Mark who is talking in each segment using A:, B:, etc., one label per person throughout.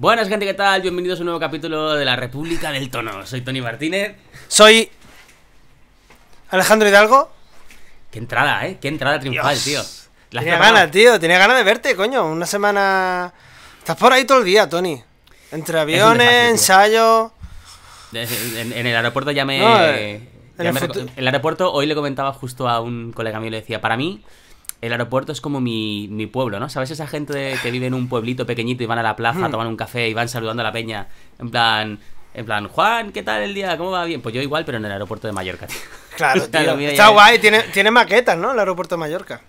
A: Buenas gente, ¿qué tal? Bienvenidos a un nuevo capítulo de la República del Tono. Soy Tony Martínez.
B: Soy Alejandro Hidalgo.
A: Qué entrada, ¿eh? Qué entrada triunfal,
B: tío. La tío. Tenía ganas de verte, coño. Una semana... Estás por ahí todo el día, Tony. Entre aviones, ensayo.
A: En, el aeropuerto ya me... Eh, el el aeropuerto hoy le comentaba justo a un colega mío, le decía, para mí el aeropuerto es como mi, pueblo, ¿no? ¿Sabes esa gente que vive en un pueblito pequeñito y van a la plaza, hmm. toman un café y van saludando a la peña? En plan, en plan, Juan, ¿qué tal el día? ¿Cómo va bien? Pues yo igual, pero en el aeropuerto de Mallorca. Claro, tío. Está guay,
B: tiene, tiene maquetas, ¿no? El aeropuerto de Mallorca.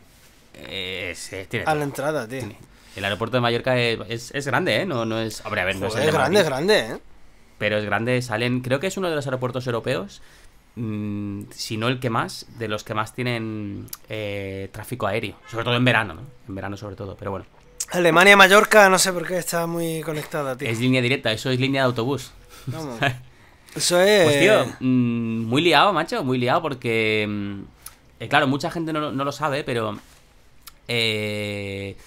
B: Eh, sí, tiene. A la entrada, tío. Tiene.
A: El aeropuerto de Mallorca es, grande, ¿eh? No, no es. Hombre, a ver, no es. grande, es grande, ¿eh? Pero es grande, salen. Creo que es uno de los aeropuertos europeos sino mm, si no el que más, de los que más tienen eh, tráfico aéreo. Sobre todo en verano, ¿no? En verano sobre todo, pero bueno.
B: Alemania-Mallorca, no sé por qué está muy conectada, tío. Es
A: línea directa, eso es línea de autobús.
B: eso es... Pues tío,
A: mm, muy liado, macho, muy liado porque... Mm, eh, claro, mucha gente no, lo sabe, pero... Eh,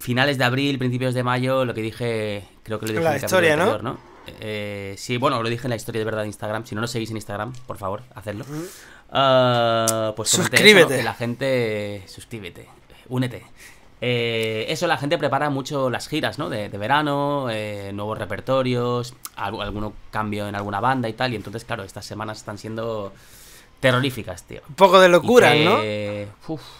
A: finales de abril, principios de mayo, lo que dije, creo que lo dije la en historia, ¿no? Eh, sí, bueno, lo dije en la historia de verdad de Instagram. Si no lo seguís en Instagram, por favor, hacedlo. Ah, pues suscríbete. la gente. Suscríbete. Únete. Eh, eso, la gente prepara mucho las giras, ¿no? De, verano, eh, nuevos repertorios, algún cambio en alguna banda y tal. Y entonces, claro, estas semanas están siendo terroríficas, tío. Un poco de locura, ¿no?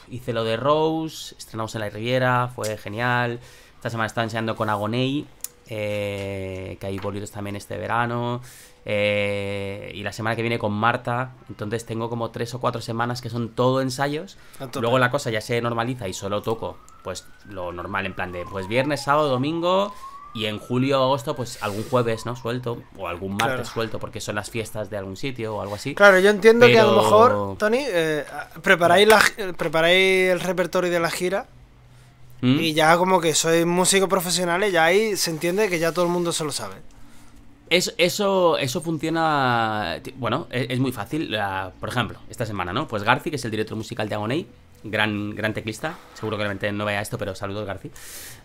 A: hice lo de Rose, estrenamos en La Riviera, fue genial. Esta semana estaba enseñando con Agonei eh, que hay bolitos también este verano, eh, y la semana que viene con Marta, entonces tengo como tres o cuatro semanas que son todo ensayos, luego la cosa ya se normaliza y solo toco, pues lo normal, en plan de, pues viernes, sábado, domingo, y en julio o agosto, pues algún jueves, ¿no? Suelto, o algún martes suelto, porque son las fiestas de algún sitio o algo
B: así. Claro, yo entiendo que a lo mejor, Tony, eh, preparáis, la, preparáis el repertorio de la gira Mm. Y ya como que soy músico profesional y ya ahí se entiende que ya todo el mundo se lo sabe.
A: Es, eso, eso funciona. Bueno, e, es, muy fácil. por ejemplo, esta semana, ¿no? Pues Garci, que es el director musical de Agonei, gran, gran teclista. Seguro que no vea esto, pero saludos, Garci.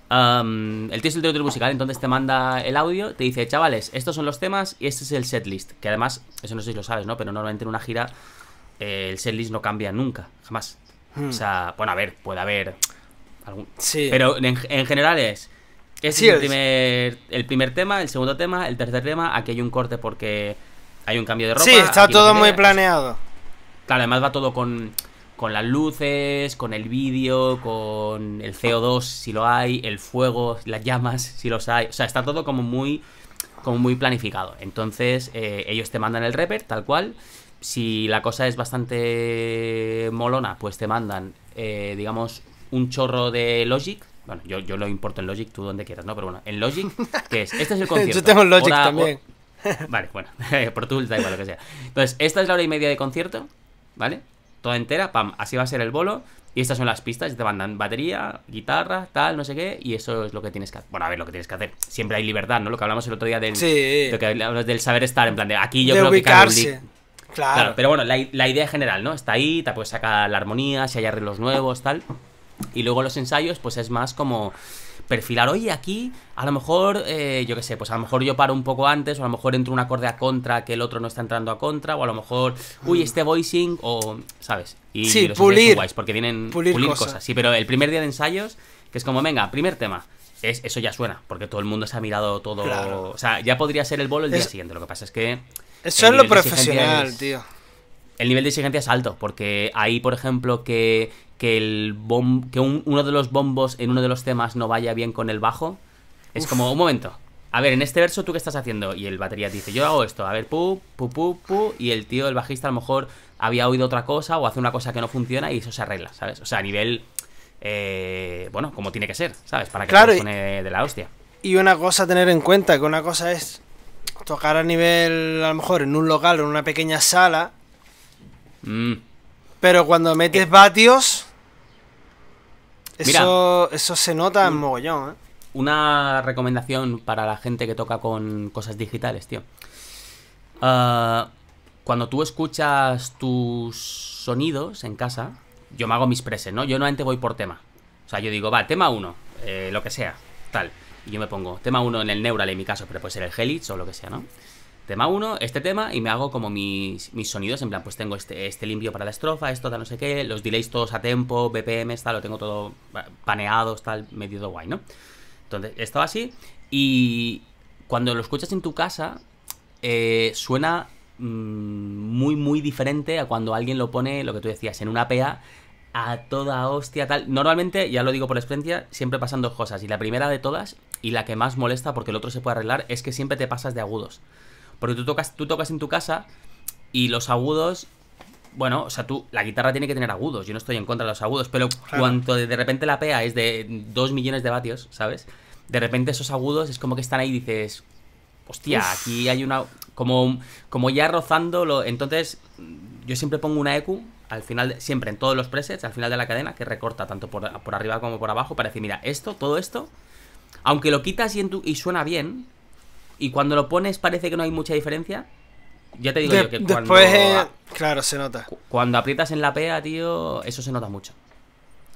A: el tío es el director musical, entonces te manda el audio, te dice, chavales, estos son los temas y este es el setlist. Que además, eso no sé si lo sabes, ¿no? Pero normalmente en una gira eh, el setlist no cambia nunca, jamás. Hmm. O sea, bueno, a ver, puede haber pero en, general es. es el primer, el primer tema, el segundo tema, el tercer tema. Aquí hay un corte porque hay un cambio de ropa. Sí, está todo muy
B: planeado.
A: Claro, además va todo con, las luces, con el vídeo, con el CO2 si lo hay, el fuego, las llamas si los hay. O sea, está todo como muy, como muy planificado. Entonces, eh, ellos te mandan el rapper, tal cual. Si la cosa es bastante molona, pues te mandan, eh, digamos, un chorro de Logic. Bueno, yo, yo lo importo en Logic, tú donde quieras, ¿no? Pero bueno, en Logic, ¿qué es? Este es el concierto. yo tengo Logic también. Vale, bueno, por Tools da igual lo que sea. Entonces, esta es la hora y media de concierto, ¿vale? Toda entera, pam, así va a ser el bolo. Y estas son las pistas, te mandan batería, guitarra, tal, no sé qué, y eso es lo que tienes que hacer. Bueno, a ver, lo que tienes que hacer. Siempre hay libertad, ¿no? Lo que hablamos el otro día del, sí. que hablamos del saber estar, en plan de aquí yo creo que claro. claro. Pero bueno, la, la, idea general, ¿no? Está ahí, te puedes sacar la armonía, si hay arreglos nuevos, tal. Y luego los ensayos, pues es más como perfilar, oye, aquí a lo mejor, eh, yo qué sé, pues a lo mejor yo paro un poco antes, o a lo mejor entro un acorde a contra que el otro no está entrando a contra, o a lo mejor, uy, mm. este voicing, o, ¿sabes? Y sí, los pulir. Guays porque tienen pulir, cosas. Sí, pero el primer día de ensayos, que es como, venga, primer tema. Es, eso ya suena, porque todo el mundo se ha mirado todo. O sea, ya podría ser el bolo el día siguiente. Lo que pasa es que. Eso es lo profesional, tío. El nivel de exigencia es alto, porque ahí, por ejemplo, que que, el bom, que uno de los bombos en uno de los temas no vaya bien con el bajo. Es como, un momento. A ver, en este verso, ¿tú qué estás haciendo? Y el batería dice, yo hago esto. A ver, pu, pu, pu, pu. Y el tío, el bajista, a lo mejor había oído otra cosa o hace una cosa que no funciona y eso se arregla, ¿sabes? O sea, a nivel.
B: Eh, bueno, como tiene que ser, ¿sabes? Para que claro, pone de la hostia. Y una cosa a tener en cuenta, que una cosa es tocar a nivel, a lo mejor, en un local o en una pequeña sala. Mm. Pero cuando metes eh. vatios,
A: eso,
B: se nota en mogollón, ¿eh? Una recomendación
A: para la gente que toca con cosas digitales, tío. Ah, cuando tú escuchas tus sonidos en casa, yo me hago mis preses, ¿no? Yo normalmente voy por tema. O sea, yo digo, va, tema 1, eh, lo que sea, tal. Y yo me pongo tema 1 en el Neural en mi caso, pero puede ser el Helix o lo que sea, ¿no? tema 1, este tema, y me hago como mis, sonidos, en plan, pues tengo este, este limpio para la estrofa, esto, tal, no sé qué, los delays todos a tempo, BPM, tal, lo tengo todo paneado, tal, medio guay, ¿no? Entonces, estaba así, y cuando lo escuchas en tu casa, eh, suena mm, muy, muy diferente a cuando alguien lo pone, lo que tú decías, en una PA a toda hostia, tal. Normalmente, ya lo digo por experiencia, siempre pasan dos cosas. Y la primera de todas, y la que más molesta porque el otro se puede arreglar, es que siempre te pasas de agudos. Porque tú tocas, tú tocas en tu casa y los agudos bueno, o sea, tú, la guitarra tiene que tener agudos, yo no estoy en contra de los agudos, pero cuando de, repente la PEA es de 2 millones de vatios, ¿sabes? De repente esos agudos es como que están ahí y dices, hostia, aquí hay una... Como, como ya lo. entonces yo siempre pongo una EQ al final, siempre en todos los presets, al final de la cadena, que recorta tanto por, arriba como por abajo, para decir, mira, esto, todo esto, aunque lo quitas y suena bien, y cuando lo pones parece que no hay mucha diferencia. Ya te digo yo que cuando, eh,
B: claro, se nota.
A: Cuando aprietas en la pea, tío, eso se nota mucho.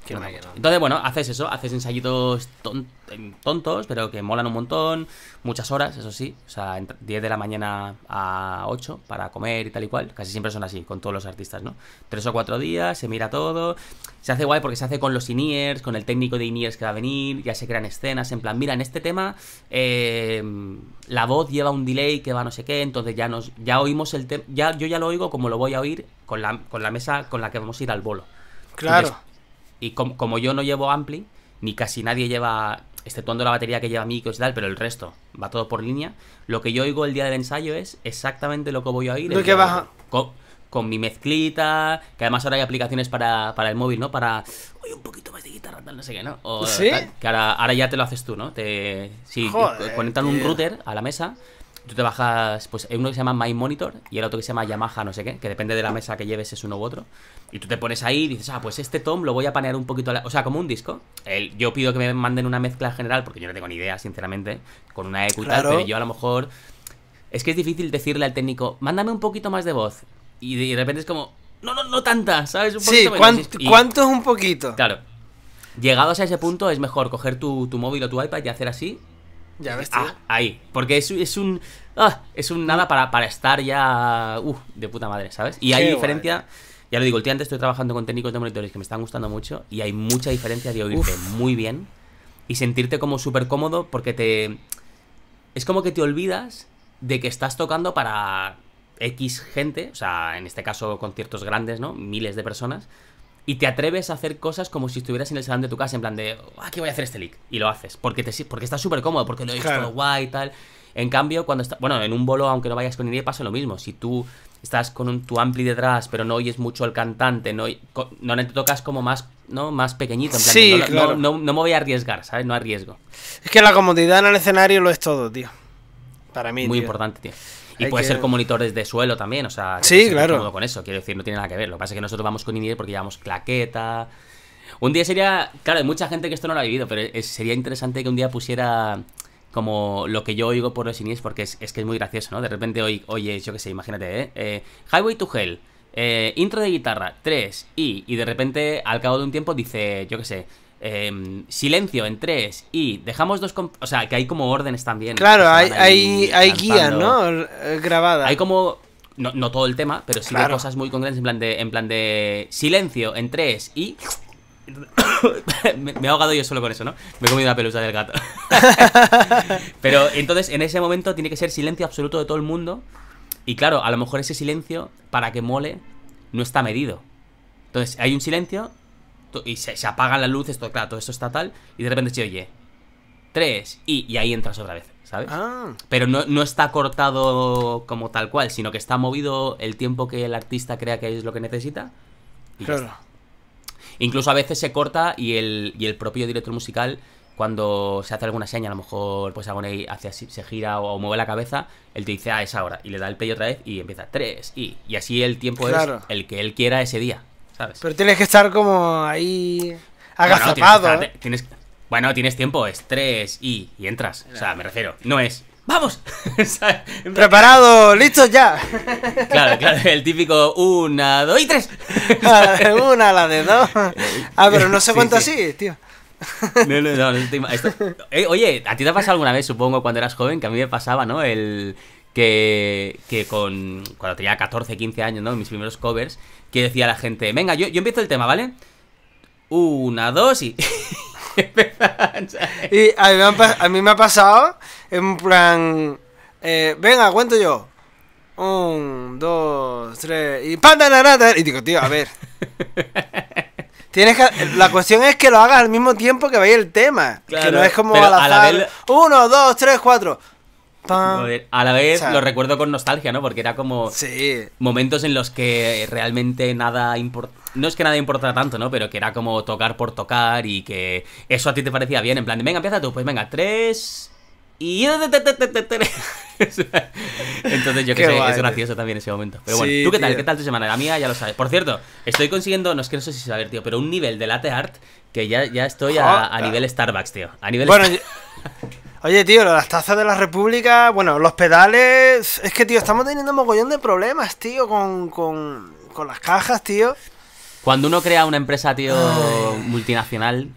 B: Entonces,
A: bueno, haces eso, haces ensayitos tontos, pero que molan un montón, muchas horas, eso sí, o sea, 10 de la mañana a 8 para comer y tal y cual, casi siempre son así, con todos los artistas, ¿no? Tres o cuatro días, se mira todo, se hace guay porque se hace con los iniers, con el técnico de iniers que va a venir, ya se crean escenas, en plan, mira, en este tema em, la voz lleva un delay que va no sé qué, entonces ya nos, ya oímos el tema, ya, yo ya lo oigo como lo voy a oír con la, con la mesa con la que vamos a ir al bolo. Claro. Y com como yo no llevo ampli, ni casi nadie lleva, exceptuando la batería que lleva micros y tal, pero el resto va todo por línea, lo que yo oigo el día del ensayo es exactamente lo que voy a ir qué Con, mi mezclita, que además ahora hay aplicaciones para, para el móvil, ¿no? Para, oye, un poquito más de guitarra, tal, no sé qué, ¿no? ¿Sí? que ahora, ahora, ya te lo haces tú, ¿no? Te, si conectan un router a la mesa tú te bajas, pues hay uno que se llama My Monitor y el otro que se llama Yamaha, no sé qué, que depende de la mesa que lleves es uno u otro. Y tú te pones ahí y dices, ah, pues este tom lo voy a panear un poquito, o sea, como un disco. yo pido que me manden una mezcla general, porque yo no tengo ni idea, sinceramente, con una EQ pero yo a lo mejor... Es que es difícil decirle al técnico, mándame un poquito más de voz. Y de, repente es como, no, no, no tanta, ¿sabes? Un sí, ¿cuánto, ¿cuánto es un poquito? Claro. Llegados a ese punto es mejor coger tu móvil o tu iPad y hacer así ya ves. Ah, ahí. Porque es, un. Ah, es un nada para, para estar ya. Uh, de puta madre, ¿sabes? Y hay diferencia. Ya lo digo, el día antes estoy trabajando con técnicos de monitores que me están gustando mucho. Y hay mucha diferencia de oírte muy bien. Y sentirte como súper cómodo porque te. Es como que te olvidas de que estás tocando para X gente, o sea, en este caso conciertos grandes, ¿no? Miles de personas, y te atreves a hacer cosas como si estuvieras en el salón de tu casa, en plan de, ah, ¿qué voy a hacer este leak? Y lo haces, porque, te, porque estás súper cómodo, porque lo he visto guay y tal. En cambio, cuando está, bueno, en un bolo, aunque no vayas con nadie, pasa lo mismo. Si tú estás con un, tu ampli detrás, pero no oyes mucho al cantante, no, no te tocas como más, ¿no? Más pequeñito. En plan, no, no, no me voy a arriesgar, ¿sabes? No arriesgo.
B: Es que la comodidad en el escenario lo es todo, tío. Para
A: mí. Muy importante, tío. Y puede ser con monitores de suelo también, o sea. Sí, claro. Con eso, quiero decir, no tiene nada que ver. Lo que pasa es que nosotros vamos con Inés porque llevamos claqueta. Un día sería. Claro, hay mucha gente que esto no lo ha vivido, pero sería interesante que un día pusiera como lo que yo oigo por los INIES porque es, que es muy gracioso, ¿no? De repente hoy, oye, yo qué sé, imagínate, ¿eh? eh Highway to Hell. Eh, intro de guitarra, 3 y, y de repente al cabo de un tiempo dice, yo qué sé, Em, silencio en tres y dejamos dos... O sea, que hay como órdenes también. Claro, hay, hay, guía, ¿no? Eh, grabada. Hay como... No, todo el tema, pero sí hay cosas muy concretas en plan de, en plan de silencio en tres y... me, me, he ahogado yo solo con eso, ¿no? Me he comido la pelusa del gato. pero entonces en ese momento tiene que ser silencio absoluto de todo el mundo. Y claro, a lo mejor ese silencio, para que mole, no está medido. Entonces hay un silencio y se, apaga la luz, todo, claro, está tal, y de repente se oye, tres, y, ahí entras otra vez, ¿sabes? Ah. Pero no, está cortado como tal cual, sino que está movido el tiempo que el artista crea que es lo que necesita. claro. Incluso a veces se corta y el, propio director musical cuando se hace alguna seña, a lo mejor pues se gira o, mueve la cabeza, él te dice, ah, es ahora, y le da el play otra vez y empieza tres, y, así el tiempo es el que él quiera ese día,
B: pero tienes que estar como ahí agazapado. Bueno,
A: tienes, bueno, tienes tiempo, es 3 y, y entras. O sea, me refiero, no es
B: ¡Vamos! ¡Preparado! ¡Listo ya! claro, claro,
A: el típico una, dos y tres. la de una, la de dos. Ah, pero no sé cuánto así, tío. No, no, no, no oye, ¿a ti te ha pasado alguna vez, supongo, cuando eras joven, que a mí me pasaba, ¿no? El, que, con, cuando tenía 14, 15 años, ¿no? Mis primeros covers, que decía la gente, venga, yo, yo empiezo el tema, ¿vale? Una,
B: dos y... y a mí, me ha, pasado en plan... Eh, venga, cuento yo. Un, dos, tres y... Y digo, tío, a ver. Tienes la cuestión es que lo hagas al mismo tiempo que vaya el tema. que no es como al azar. Uno, dos, tres, cuatro a la vez lo
A: recuerdo con nostalgia, ¿no? Porque era como momentos en los que realmente nada importa. No es que nada importara tanto, ¿no? Pero que era como tocar por tocar y que eso a ti te parecía bien. En plan, venga, empieza tú. Pues venga, tres. Y. Entonces, yo que es gracioso también ese momento. Pero bueno, ¿tú qué tal? ¿Qué tal tu semana? La mía ya lo sabes. Por cierto, estoy consiguiendo, no es que no sé si saber, tío, pero un nivel de Late art que ya, estoy a, nivel Starbucks, tío.
B: A nivel. Bueno, Oye, tío, las tazas de la República, bueno, los pedales... Es que, tío, estamos teniendo un mogollón de problemas, tío, con, las cajas, tío.
A: Cuando uno crea una empresa, tío, multinacional,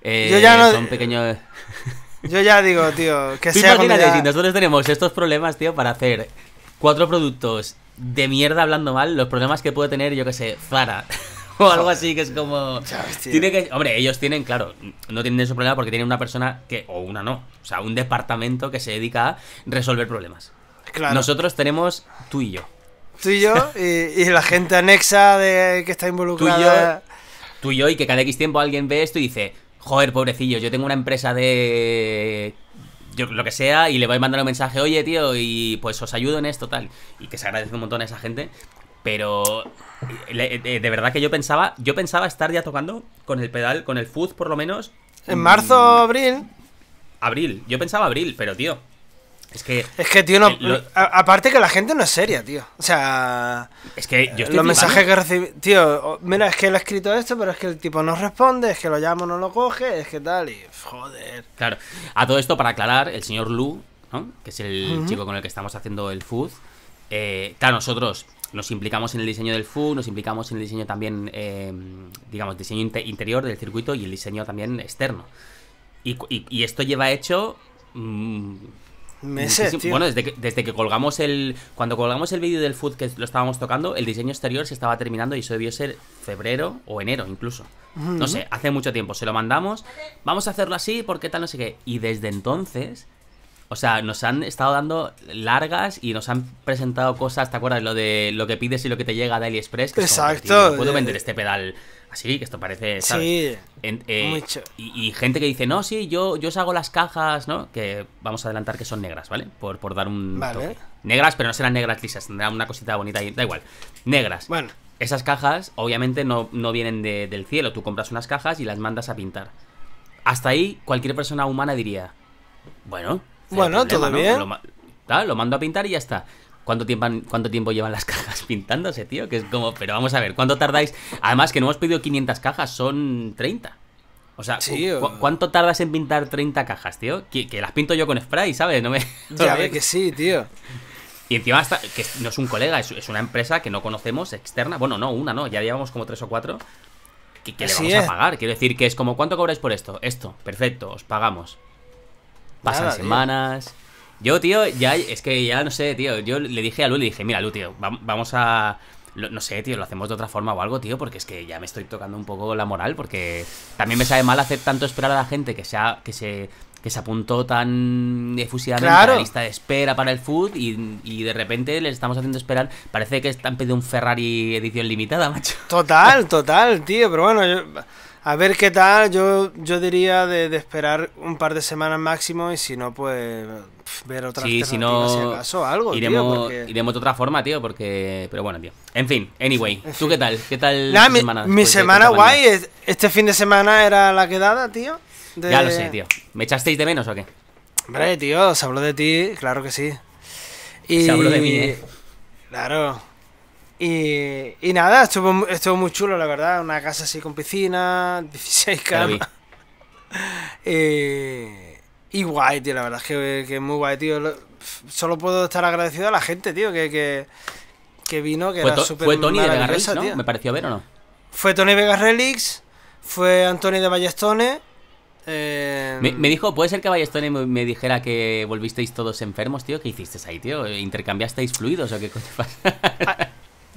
A: eh, yo son pequeños...
B: Yo ya digo, tío, que sea imagínate, si
A: nosotros tenemos estos problemas, tío, para hacer cuatro productos de mierda hablando mal, los problemas que puede tener, yo qué sé, Zara... o algo así, que es como... Tiene que, hombre, ellos tienen, claro, no tienen ese problema porque tienen una persona que, o una no, o sea, un departamento que se dedica a resolver problemas. Nosotros tenemos tú y yo.
B: Tú y yo y, la gente anexa de que está involucrada.
A: Tú y, yo, y que cada X tiempo alguien ve esto y dice, joder, pobrecillo, yo tengo una empresa de yo, lo que sea, y le vais mandar un mensaje, oye, tío, y pues os ayudo en esto, tal. Y que se agradece un montón a esa gente, pero eh, eh, de verdad que yo pensaba, yo pensaba estar ya tocando con el pedal, con el fuzz, por lo menos. En mm, marzo, abril. Abril, yo pensaba abril, pero tío. Es que.
B: Es que, tío, no. aparte que la gente no es seria, tío. O sea.
A: Es que yo Los mensajes que recibí.
B: Tío, mira, es que él ha escrito esto, pero es que el tipo no responde, es que lo llamo, no lo coge, es que tal, y. Joder.
A: Claro. A todo esto, para aclarar, el señor Lu, ¿no? Que es el chico con el que estamos haciendo el food. Eh, claro, nosotros nos implicamos en el diseño del food, nos implicamos en el diseño también, eh, digamos, diseño interior del circuito y el diseño también externo. Y, esto lleva hecho... Mm,
B: Meses, Bueno,
A: desde que, colgamos el... Cuando colgamos el vídeo del food que lo estábamos tocando, el diseño exterior se estaba terminando y eso debió ser febrero o enero incluso. No sé, hace mucho tiempo. Se lo mandamos, vamos a hacerlo así porque tal, no sé qué. Y desde entonces o sea, nos han estado dando largas y nos han presentado cosas, ¿te acuerdas? Lo de lo que pides y lo que te llega de AliExpress. Que Exacto. puedo vender este pedal así, que esto parece, Sí. Eh, mucho. Y, gente que dice, no, sí, yo, yo os hago las cajas, ¿no? Que vamos a adelantar que son negras, ¿vale? Por, por dar un. Vale. Negras, pero no serán negras lisas, tendrá una cosita bonita y da igual. Negras. Bueno. Esas cajas, obviamente, no, vienen del cielo. Tú compras unas cajas y las mandas a pintar. Hasta ahí, cualquier persona humana diría, bueno, bueno, todo bien. Lo, mando a pintar y ya está. ¿Cuánto tiempo, llevan las cajas pintándose, tío? Que es como, pero vamos a ver, ¿cuánto tardáis? Además, que no hemos pedido 500 cajas, son 30. O sea, ¿cuánto tardas en pintar 30 cajas, tío? Que, las pinto yo con spray, ¿sabes? No me... Ya ve que sí, tío. Y encima hasta, que no es un colega, es, una empresa que no conocemos, externa. Bueno, no, una, no, ya llevamos como tres o cuatro. ¿Qué le vamos a pagar. Quiero decir que es como, ¿cuánto cobráis por esto? Esto, perfecto, os pagamos pasan semanas. Yo, tío, ya es que ya no sé, tío. Yo le dije a Lu, le dije, mira, Lu, tío, vamos a. No sé, tío, lo hacemos de otra forma o algo, tío, porque es que ya me estoy tocando un poco la moral, porque también me sabe mal hacer tanto esperar a la gente que sea, que se, que se apuntó tan efusivamente a la lista de espera para el food y, de repente le estamos haciendo esperar. Parece que están pidiendo un Ferrari edición limitada, macho.
B: Total, total, tío, pero bueno, yo a ver qué tal, yo, yo diría de, esperar un par de semanas máximo y si no, pues ver otra sí, si, no, algo. Iremos, tío, porque...
A: de otra forma, tío, porque... Pero bueno, tío. En fin, anyway, ¿tú qué tal? ¿Qué tal mi, semana? Mi semana guay,
B: este fin de semana era la quedada, tío. Ya lo sé, tío.
A: ¿Me echasteis de menos o qué?
B: Hombre, tío, se habló de ti, claro que sí. Y... Se habló de mí, ¿eh? Claro. Y, nada, estuvo, estuvo, muy chulo, la verdad. Una casa así con piscina, 16 camas. Eh, y guay, tío, la verdad es que, muy guay, tío. Solo puedo estar agradecido a la gente, tío, que, vino, fue Tony de Vega Tío. ¿Me pareció ver o no? Fue Tony Vegas Relix, fue Antonio de Ballestone em, Me,
A: dijo, puede ser que Ballestone me, dijera que volvisteis todos enfermos, tío. ¿Qué hicisteis
B: ahí, tío? ¿Intercambiasteis fluidos o qué coño pasa? Ah,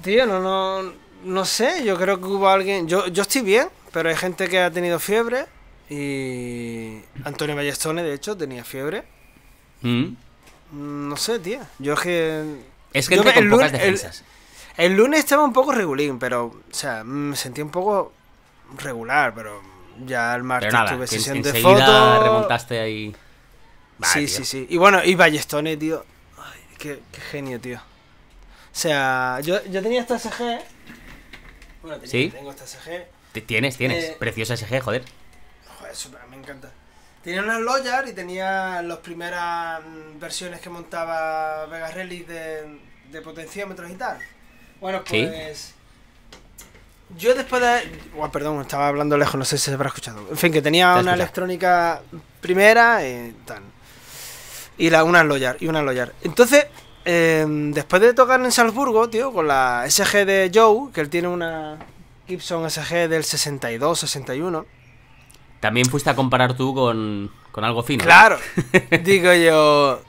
B: Tío, no, no, no sé, yo creo que hubo alguien, yo, yo estoy bien, pero hay gente que ha tenido fiebre y Antonio Ballestone, de hecho, tenía fiebre. Mm. No sé, tío, yo es que... Es que el, con lunes, pocas El, lunes estaba un poco regulín, pero, o sea, mm, me sentí un poco regular, pero ya el martes tuve sesión de fotos. remontaste ahí. sí, sí, sí. Y bueno, y Ballestone, tío. qué, qué genio, tío. O sea, yo, tenía esta SG. Bueno, tengo esta SG.
A: Tienes, tienes. Eh, Preciosa SG, joder.
B: Joder, super, me encanta. Tenía unas Loyal y tenía las primeras mm, versiones que montaba Vega Relic de, de potenciómetros y tal. Bueno, pues. Yo después de. perdón, estaba hablando lejos, no sé si se habrá escuchado. En fin, que tenía una electrónica primera y eh, tal. Y la, una Loyal, y una Loyal. Entonces, Em, después de tocar en Salzburgo, tío, con la SG de Joe, que él tiene una Gibson SG del 62, 61.
A: También fuiste a comparar tú con, algo fino. Claro. Digo yo,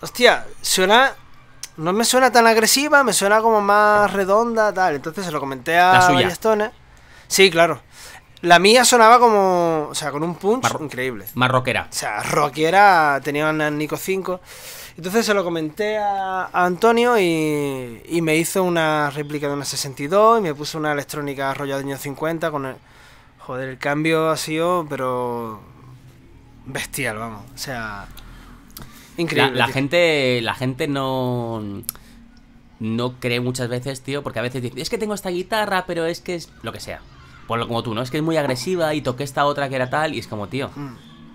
B: hostia, suena no me suena tan agresiva, me suena como más redonda, tal. Entonces se lo comenté a Ballestone. Sí, claro. La mía sonaba como. O sea, con un punch increíble.
A: Marroquera. O
B: sea, rockera, tenía un Nico 5. Entonces se lo comenté a, Antonio y, me hizo una réplica de una 62 y me puso una electrónica rollo de años 50 con el. Joder, el cambio ha sido, pero. bestial, vamos. O sea. Increíble. La,
A: gente. La gente no no cree muchas veces, tío, porque a veces dicen, es que tengo esta guitarra, pero es que es lo que sea. Por lo como tú, ¿no? Es que es muy agresiva y toqué esta otra que era tal y es como, tío. Mm.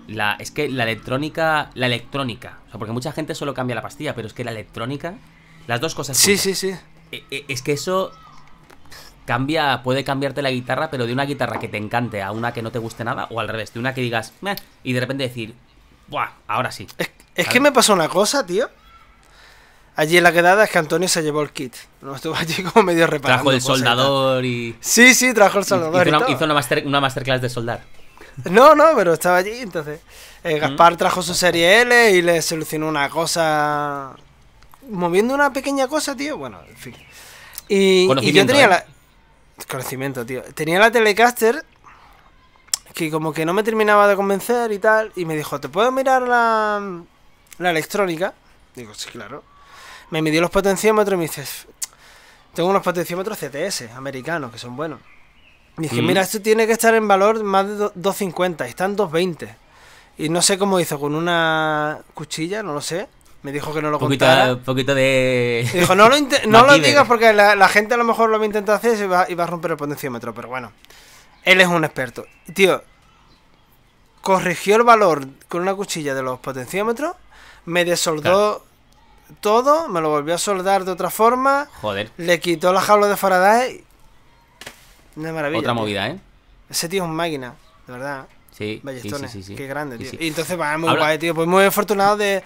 A: La, es que la electrónica, la electrónica, o sea, porque mucha gente solo cambia la pastilla, pero es que la electrónica, las dos cosas. Sí, sí, sí. E, e, es que eso cambia, puede cambiarte la guitarra, pero de una guitarra que te encante a una que no te guste nada, o al revés, de una que digas, Meh", y de repente decir, ¡buah! Ahora sí. Es,
B: es que me pasó una cosa, tío, Allí en la quedada es que Antonio se llevó el kit. estuvo allí como medio reparando. Trajo el soldador
A: y. Sí, sí, trajo el soldador. Hizo, una, una, masterclass de soldar.
B: No, no, pero estaba allí. Entonces, eh, mm. Gaspar trajo su serie L y le solucionó una cosa. Moviendo una pequeña cosa, tío. Bueno, en fin. Y, yo tenía ¿eh? la. Conocimiento, tío. Tenía la Telecaster que como que no me terminaba de convencer y tal, y me dijo, ¿te puedo mirar la electrónica? Digo, sí, claro me midió los potenciómetros y me dice, tengo unos potenciómetros CTS americanos que son buenos. dije, mm. mira, esto tiene que estar en valor más de 250, está en 220. Y no sé cómo hizo, con una cuchilla, no lo sé. Me dijo que no lo contara. Un
A: poquito de... dijo, no lo, digas
B: porque la, gente a lo mejor lo va a intentar hacer y va, a romper el potenciómetro, pero bueno. Él es un experto. Tío, corrigió el valor con una cuchilla de los potenciómetros, me desoldó todo, me lo volvió a soldar de otra forma. Joder. Le quitó la jaula de Faraday. Una maravilla. Otra movida, ¿eh? Ese tío es un máquina, de verdad. Sí, Ballestones, Qué grande, tío. Y entonces, va, muy guay, tío. Pues muy afortunado de,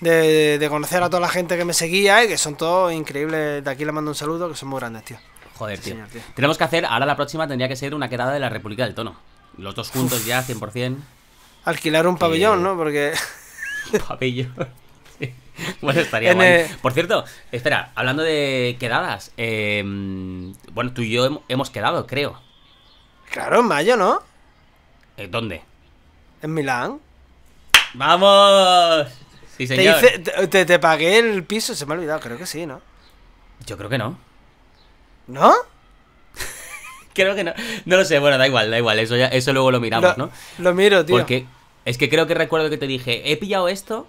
B: de, conocer a toda la gente que me seguía y que son todos increíbles. De aquí le mando un saludo, que son muy grandes, tío.
A: Joder, tío. Tenemos que hacer, ahora la próxima tendría que ser una quedada de la República del Tono. Los dos juntos ya, 100%.
B: Alquilar un pabellón, ¿no? Porque. Un pabellón. bueno, estaría
A: Por cierto, espera, hablando de quedadas, em, bueno, tú y yo hemos quedado, creo.
B: Claro, en mayo, ¿no? Eh, ¿Dónde? En Milán. ¡Vamos! Sí, señor. Te, pagué el piso, se me ha olvidado, creo que sí, ¿no? Yo creo que no. ¿No?
A: creo que no. No lo sé, bueno, da igual, da igual, eso, ya, eso luego lo miramos, ¿no? Lo miro, tío. Porque es que creo que recuerdo que te dije, he pillado esto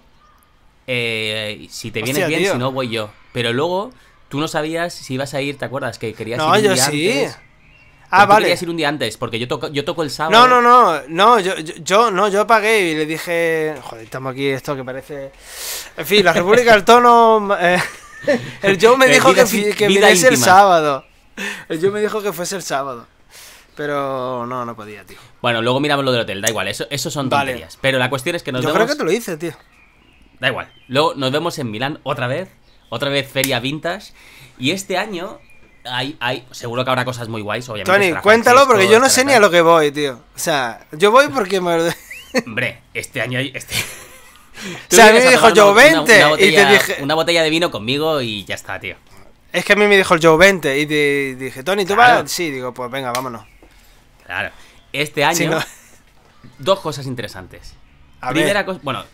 A: eh, si te vienes bien, si no, voy yo. Pero luego, tú no sabías si ibas a ir, ¿te acuerdas? Que querías ir un yo sí. antes. Ah, vale. Querías ir un día antes, porque yo toco, yo toco el sábado. No, no,
B: no, no, yo, yo, no, yo pagué y le dije, joder, estamos aquí esto que parece, en fin, la República del Tono, eh, el Joe me eh, dijo que, que el sábado, el Joe me dijo que fuese el sábado, pero no, no podía, tío.
A: Bueno, luego miramos lo del hotel, da igual, eso, eso son tonterías, pero la cuestión es que nos yo vemos. Yo creo que te lo hice, tío da igual. Luego nos vemos en Milán otra vez, otra vez Feria Vintage. Y este año hay, hay, seguro que habrá cosas muy guays, obviamente. Tony, cuéntalo porque yo no
B: sé ni a lo que voy, tío. O sea, yo voy porque me... Hombre,
A: este año hay... Este...
B: o sea, a mí me dijo yo 20 una, botella, y te dije...
A: Una botella de vino conmigo y ya está, tío.
B: Es que a mí me dijo el Joe 20 y te dije, Tony, ¿tú vas? Sí, digo, pues venga, vámonos. Claro. Este año,
A: dos cosas interesantes. Primera cosa, bueno,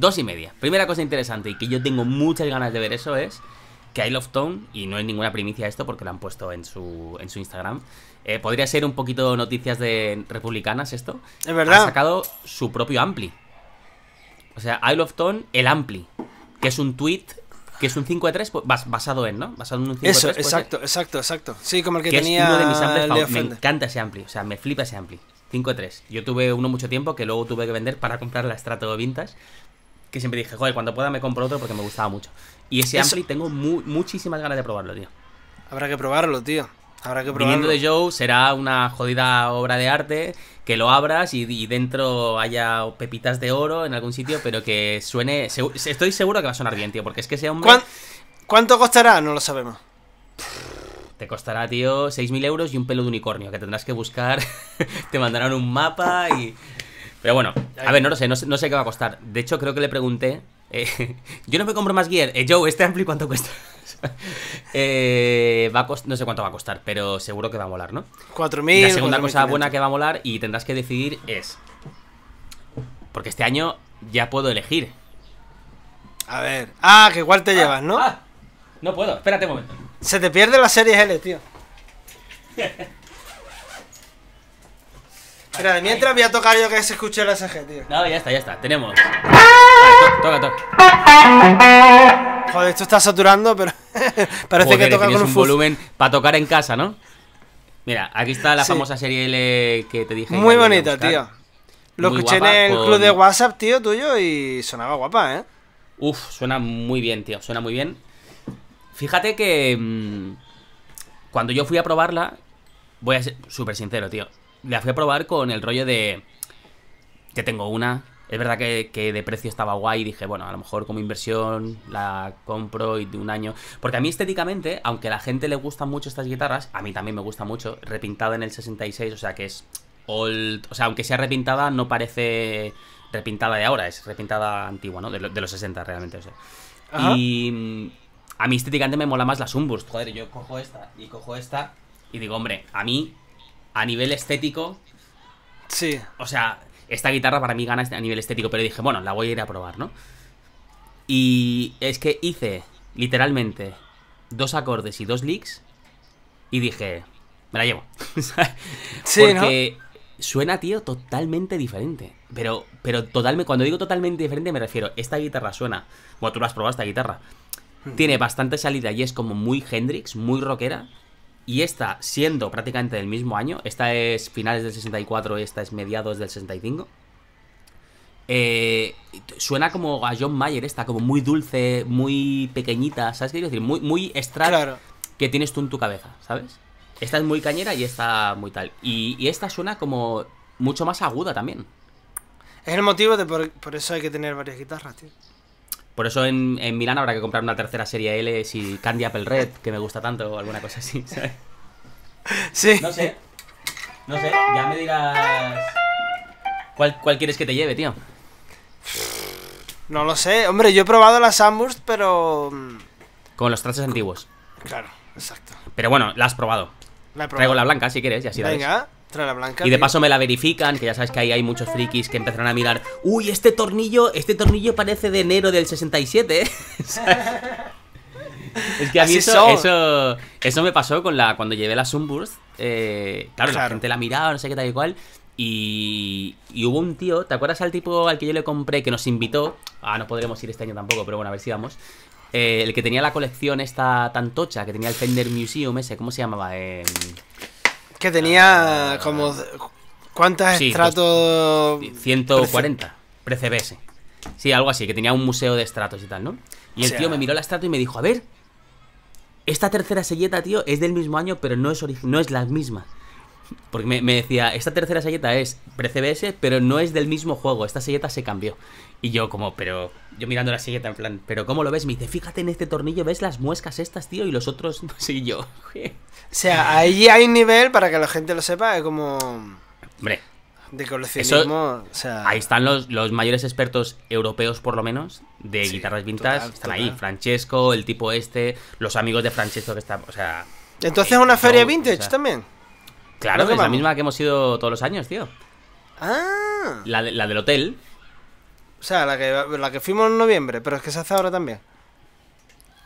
A: Dos y media. Primera cosa interesante y que yo tengo muchas ganas de ver eso es que I Love Tone y no es ninguna primicia esto porque lo han puesto en su, en su Instagram, eh, podría ser un poquito noticias de republicanas esto. Es verdad. Ha sacado su propio Ampli. O sea, I Love Tone, el Ampli, que es un tweet que es un 5 de 3 basado en, ¿no? Basado en un 5 Eso, de 3, pues, exacto,
B: exacto, exacto. Sí, como el que, tenía. Es uno de mis Me
A: encanta ese ampli, o sea, me flipa ese ampli. 5 de 3. Yo tuve uno mucho tiempo que luego tuve que vender para comprar la Strato Vintage, que siempre dije, joder, cuando pueda me compro otro porque me gustaba mucho. Y ese Ampli tengo muchísimas ganas de probarlo, tío. Habrá que probarlo,
B: tío. Habrá que probarlo. Viniendo de
A: Joe será una jodida obra de arte que lo abras y, dentro haya pepitas de oro en algún sitio, pero que suene... estoy seguro que va a sonar bien, tío, porque es que sea un...
B: ¿Cuánto costará? No lo sabemos.
A: Te costará, tío, 6.000 euros y un pelo de unicornio que tendrás que buscar. te mandarán un mapa y... Pero bueno, a ver, no lo sé, no sé, qué va a costar. De hecho, creo que le pregunté. Eh, yo no me compro más gear. Eh, Joe, ¿este ampli cuánto cuesta? eh, va a no sé cuánto va a costar, pero seguro que va a molar, ¿no? 4.000. La segunda cosa buena que va a molar y tendrás que decidir es. Porque este año ya puedo elegir. A
B: ver. Ah, que igual te ah, llevas, ¿no? Ah, no puedo, espérate un momento. Se te pierde la serie L, tío. mientras voy a tocar yo que se escuche el SG, tío. No,
A: ya está, ya está. Tenemos.
B: Ah. toca, toca. Joder, esto está saturando, pero parece que toca con un, volumen
A: para tocar en casa, ¿no? Mira, aquí está la famosa serie L que te dije. Muy bonita, tío.
B: Lo escuché en el club de WhatsApp, tío, tuyo, y sonaba guapa, ¿eh? Uf,
A: suena muy bien, tío, suena muy bien. Fíjate que mm, cuando yo fui a probarla, voy a ser súper sincero, tío la fui a probar con el rollo de... Que tengo una. Es verdad que, de precio estaba guay y dije, bueno, a lo mejor como inversión la compro y de un año... Porque a mí estéticamente, aunque a la gente le gustan mucho estas guitarras, a mí también me gusta mucho, repintada en el 66, o sea que es old... O sea, aunque sea repintada, no parece repintada de ahora, es repintada antigua, ¿no? De, los 60 realmente, o sea. Y mm, a mí estéticamente me mola más la Sunburst. Joder, yo cojo esta y cojo esta y digo, hombre, a mí a nivel estético. Sí. O sea, esta guitarra para mí gana a nivel estético, pero dije, bueno, la voy a ir a probar, ¿no? Y es que hice, literalmente, dos acordes y dos licks. Y dije, me la llevo. sí, Porque suena, tío, totalmente diferente. Pero, pero totalmente, cuando digo totalmente diferente, me refiero, esta guitarra suena. Bueno, tú lo has probado esta guitarra. Tiene bastante salida y es como muy Hendrix, muy rockera. Y esta, siendo prácticamente del mismo año, esta es finales del 64, y esta es mediados del 65. Eh, suena como a John Mayer, esta, como muy dulce, muy pequeñita, ¿sabes qué quiero decir? Muy, muy extraña que tienes tú en tu cabeza, ¿sabes? Esta es muy cañera y esta muy tal. Y, esta suena como mucho más aguda también.
B: Es el motivo de por eso hay que tener varias guitarras, tío. Por eso
A: en, Milán habrá que comprar una tercera serie L si Candy Apple Red, que me gusta tanto, o alguna cosa así, ¿sabes?
B: Sí. No sé. No sé, ya me dirás. ¿Cuál, cuál quieres que te lleve, tío? No lo sé. Hombre, yo he probado las Amburst, pero. Mm,
A: Con los trances antiguos. Claro, exacto. Pero bueno, la has probado.
B: La he probado. Traigo la blanca si quieres, y así Venga y de paso
A: me la verifican, que ya sabes que ahí hay muchos frikis que empezaron a mirar, uy, este tornillo, este tornillo parece de enero del 67,
B: Es que a mí eso,
A: eso, me pasó con la cuando llevé la Sunburst. Eh, claro, la gente la miraba, no sé qué tal y cual. Y, hubo un tío, ¿te acuerdas al tipo al que yo le compré que nos invitó? Ah, no podremos ir este año tampoco, pero bueno, a ver si vamos. Eh, el que tenía la colección esta tantocha, que tenía el Fender Museum ese, ¿cómo se llamaba? Eh,
B: que tenía como... ¿Cuántas estratos? 140
A: pues, pre-CBS. Sí, algo así, que tenía un museo de estratos y tal, ¿no? Y el tío me miró la estrato y me dijo, a ver, esta tercera selleta, tío, es del mismo año, pero no es, no es la misma. Porque me, me, decía, esta tercera selleta es pre-CBS, pero no es del mismo juego, esta selleta se cambió. Y yo como, pero yo mirando la silleta en plan, pero ¿cómo lo ves? Me dice, fíjate en este tornillo, ¿ves las muescas estas, tío? Y los otros, no sé, yo. o
B: sea, ahí hay un nivel para que la gente lo sepa, es como... Hombre. De coleccionismo, o sea... Ahí
A: están los, los, mayores expertos europeos, por lo menos, de guitarras vintage. están ahí, Francesco, el tipo este, los amigos de Francesco que están, o sea...
B: Entonces es una feria vintage también.
A: Claro, es la misma que hemos ido todos los años, tío.
B: Ah.
A: La, la del hotel,
B: o sea, la que, la que fuimos en noviembre, pero es que se hace ahora también.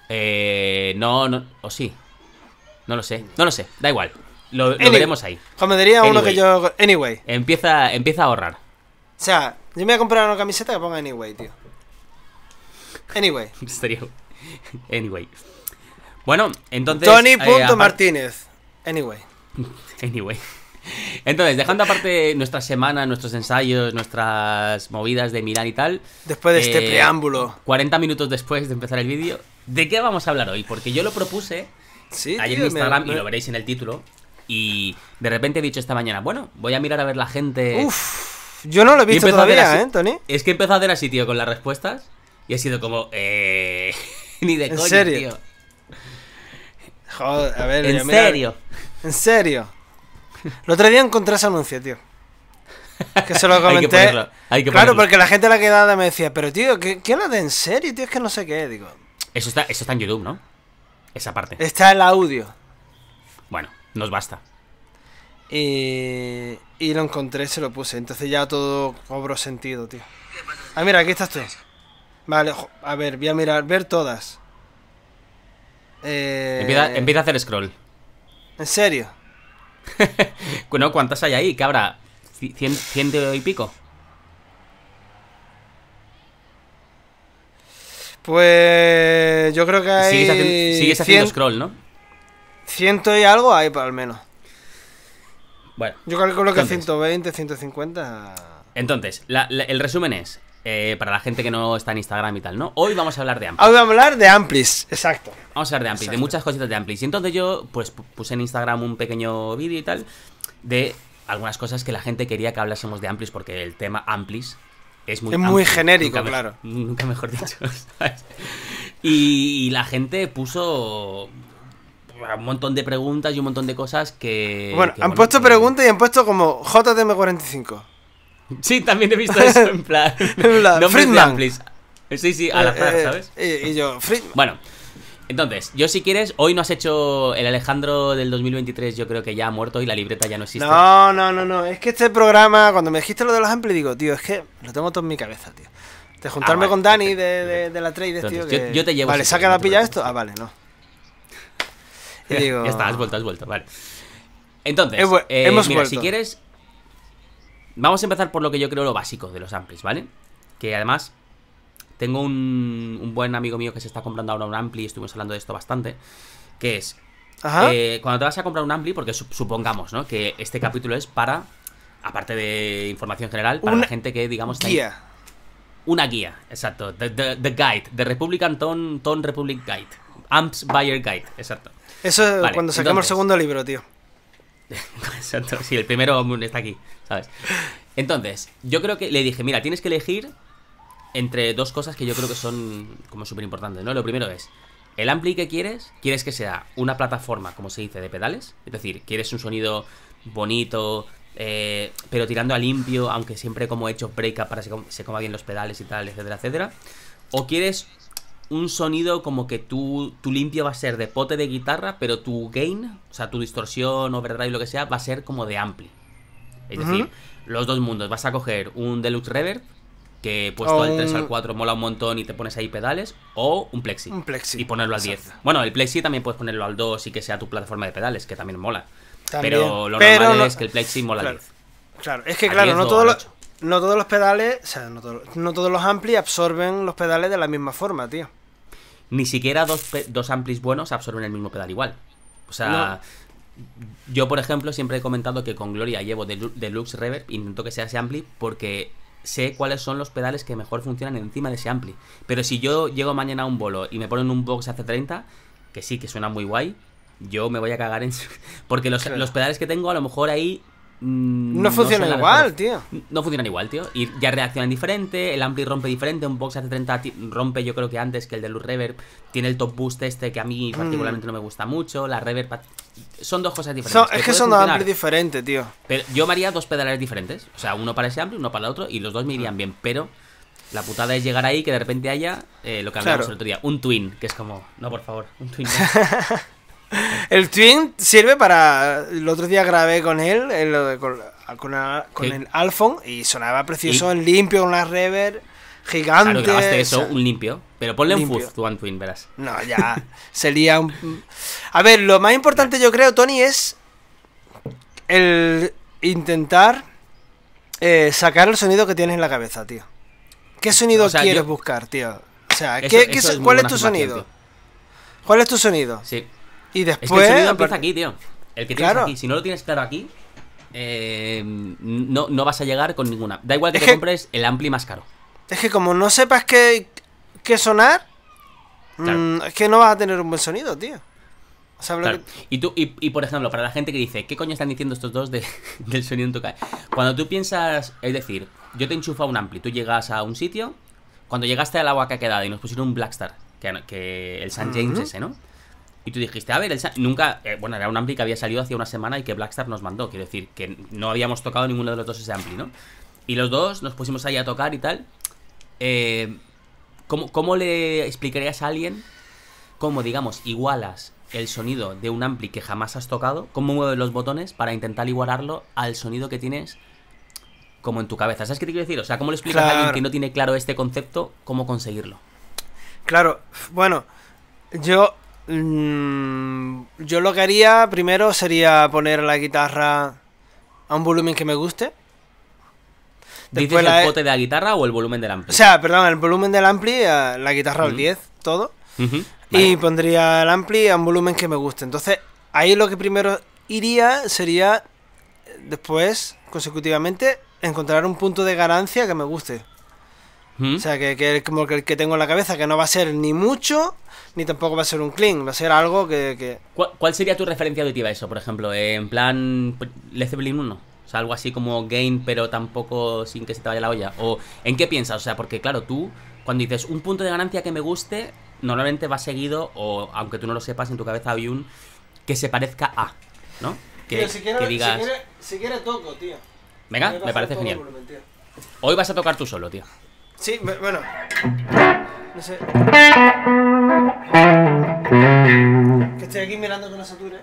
A: Eh, no, no, o sí. No lo sé, no lo
B: sé, da igual. Lo, veremos ahí. Como diría uno que yo. Anyway. Empieza, empieza a ahorrar. O sea, yo me voy a comprar una camiseta que ponga Anyway, tío. Anyway.
A: anyway. Bueno, entonces. Tony. Eh,
B: Martínez. Anyway.
A: anyway. Entonces, dejando aparte nuestra semana, nuestros ensayos, nuestras movidas de mirar y tal. Después de este eh, preámbulo. 40 minutos después de empezar el vídeo, ¿de qué vamos a hablar hoy? Porque yo lo propuse
B: sí, ayer en Instagram y lo veréis
A: en el título. Y de repente he dicho esta mañana, bueno, voy a mirar a ver la gente. Uf,
B: yo no lo he visto todavía, ¿eh, Tony?
A: Es que he empezado a hacer así, tío, con las respuestas. Y he sido como, eh,
B: Ni de ¿En serio? tío. Joder, a ver, ¿En serio? ¿En serio? Lo otro día encontré ese anuncio, tío. Que se lo comenté. hay que claro, porque la gente la quedada me decía, pero tío, ¿qué, ¿qué lo de en serio, tío? Es que no sé qué. Digo,
A: eso está, eso está en YouTube, ¿no? Esa parte.
B: Está el audio.
A: Bueno, nos basta.
B: Y, y lo encontré, se lo puse. Entonces ya todo cobró sentido, tío. Ah, mira, aquí estás tú. Vale, a ver, voy a mirar, ver todas. Empieza, eh, empieza a hacer scroll. ¿En serio?
A: bueno, ¿cuántas hay ahí? cabra? habrá? y pico?
B: Pues yo creo que hay... Sigues, haciendo, scroll, ¿no? Ciento y algo hay al menos. Bueno. Yo calculo que 120, 150...
A: Entonces, el resumen es, eh, para la gente que no está en Instagram y tal, ¿no? Hoy vamos a hablar de Amplis.
B: Hoy vamos a hablar de Amplis, exacto. Vamos a hablar de Amplis, de muchas
A: cositas de Amplis. Y entonces yo, pues, puse en Instagram un pequeño vídeo y tal de algunas cosas que la gente quería que hablásemos de Amplis, porque el tema Amplis es muy, muy genérico, claro. nunca mejor dicho, Y, la gente puso pues, un montón de preguntas y un montón de cosas que. Bueno, han puesto
B: preguntas y han puesto como JTM45.
A: Sí, también he visto eso en plan. en eh, sí, sí, a la eh, eh, ¿sabes? y yo, Bueno, entonces, yo si quieres, hoy no has hecho el Alejandro del 2023, yo creo que ya ha muerto y la libreta ya no existe.
B: No, no, no, no. Es que este programa, cuando me dijiste lo de los amplis, digo, tío, es que lo tengo todo en mi cabeza, tío. De juntarme ah, con Dani de, la trade, tío. Yo, te llevo. Vale, saca la pilla esto? Ah, vale, no.
A: Y digo... Ya está, has vuelto, has vuelto, vale. Entonces, mira, si quieres, Vamos a empezar por lo que yo creo lo básico de los amplis, ¿vale? Que además tengo un, buen amigo mío que se está comprando ahora un ampli, estuvimos hablando de esto bastante, que es eh, cuando te vas a comprar un ampli, porque supongamos, ¿no? Que este capítulo es para, aparte de información general, para la gente que, digamos, guía. una guía, exacto. The, Guide, The Republican Ton Republic Guide. Amps Buyer Guide, exacto.
B: Eso es cuando sacamos el segundo libro, tío.
A: sí, el primero está aquí, ¿sabes? Entonces, yo creo que le dije, mira, tienes que elegir entre dos cosas que yo creo que son como súper importantes, ¿no? Lo primero es, el ampli que quieres, quieres que sea una plataforma, como se dice, de pedales, es decir, quieres un sonido bonito, eh, pero tirando a limpio, aunque siempre como he hecho up para que se coma bien los pedales y tal, etcétera, etcétera. O quieres un sonido como que tu, tu limpio va a ser de pote de guitarra, pero tu gain, o sea, tu distorsión, overdrive, lo que sea, va a ser como de ampli. Es decir, los dos mundos. Vas a coger un deluxe reverb, que puesto al 3 al 4 mola un montón y te pones ahí pedales, o un plexi. Un plexi. Y ponerlo al 10. Bueno, el plexi también puedes ponerlo al 2 y que sea tu plataforma de pedales, que también mola. Pero lo normal es que el plexi mola al 10.
B: Claro, es que claro, no, todo los no todos los pedales, o sea, no, todos los amplis absorben los pedales de la misma forma, tío.
A: Ni siquiera dos, dos amplis buenos absorben el mismo pedal igual. O sea, yo por ejemplo siempre he comentado que con Gloria llevo Deluxe Reverb, intento que sea ese ampli porque sé cuáles son los pedales que mejor funcionan encima de ese ampli. Pero si yo llego mañana a un bolo y me ponen un box AC30, que sí, que suena muy guay, yo me voy a cagar en... porque los, los pedales que tengo a lo mejor ahí
B: Mm, no, funcionan
A: igual, tío. No funcionan igual, tío. Y ya reaccionan diferente, el ampli rompe diferente, un box hace 30 rompe yo creo que antes que el de Luz Reverb. Tiene el top boost este que a mí mm. particularmente no me gusta mucho, la Reverb... Son dos
B: cosas diferentes. es que son dos amplis diferentes, tío.
A: Pero yo me haría dos pedales diferentes. O sea, uno para ese ampli, uno para el otro, y los dos me irían ah. bien, pero... La putada es llegar ahí que de repente haya eh, lo que hablamos el otro día, un twin, que es como, no, por favor, un twin.
B: El Twin sirve para. El otro día grabé con él, con, el Alphon, y sonaba precioso, en limpio, una rever gigante. un
A: limpio. Pero ponle un fuzz, Twin, verás.
B: No, ya. Sería un. A ver, lo más importante yo creo, Tony, es. El intentar. Eh, sacar el sonido que tienes en la cabeza, tío. ¿Qué sonido quieres buscar, tío? O sea, ¿cuál es tu sonido? ¿Cuál es tu sonido? Sí. Y después. el sonido empieza aquí, tío. El que claro. aquí. Si
A: no lo tienes claro aquí, eh, no, no vas a llegar con ninguna. Da igual que te compres el ampli más caro.
B: Es que como no sepas qué, qué sonar, mm, es que no vas a tener un buen sonido, tío.
A: y, tú, y, por ejemplo, para la gente que dice, ¿qué coño están diciendo estos dos del sonido en tu casa? Cuando tú piensas, es decir, yo te enchufa un ampli, tú llegas a un sitio, cuando llegaste al agua que ha quedado y nos pusieron un Blackstar, que, que el San James ese, ¿no? Y tú dijiste, a ver, nunca. Eh, bueno, era un ampli que había salido hace una semana y que Blackstar nos mandó. Quiero decir, que no habíamos tocado ninguno de los dos ese ampli, ¿no? Y los dos nos pusimos ahí a tocar y tal. Eh, ¿cómo, le explicarías a alguien cómo, digamos, igualas el sonido de un ampli que jamás has tocado, cómo mueves los botones para intentar igualarlo al sonido que tienes como en tu cabeza. ¿Sabes
B: qué te quiero decir? O sea, ¿cómo le explicas a alguien que no
A: tiene claro este concepto cómo conseguirlo?
B: Claro, bueno, yo Mm, yo lo que haría primero sería poner la guitarra a un volumen que me guste. Después el pote
A: de la guitarra o el volumen del ampli?
B: O sea, perdón, el volumen del ampli, eh, la guitarra al 10, todo. Y pondría el ampli a un volumen que me guste. Entonces, ahí lo que primero iría sería, después, consecutivamente, encontrar un punto de ganancia que me guste. ¿Mm? O sea, que, que como el que tengo en la cabeza, que no va a ser ni mucho, ni tampoco va a ser un clean, va a ser algo que... ¿Cuál, sería tu referencia auditiva a eso, por
A: ejemplo? en plan, Led Zeppelin 1. O sea, algo así como gain, pero tampoco sin que se te vaya la olla. ¿O en qué piensas? O sea, porque claro, tú, cuando dices un punto de ganancia que me guste, normalmente va seguido, o aunque tú no lo sepas, en tu cabeza hay un que se parezca a, ¿no? Que, si quieres toco, tío. Venga, me, parece genial. Hoy vas a tocar tú solo, tío.
B: Sí, bueno. No sé. Que estoy aquí mirando que no sature.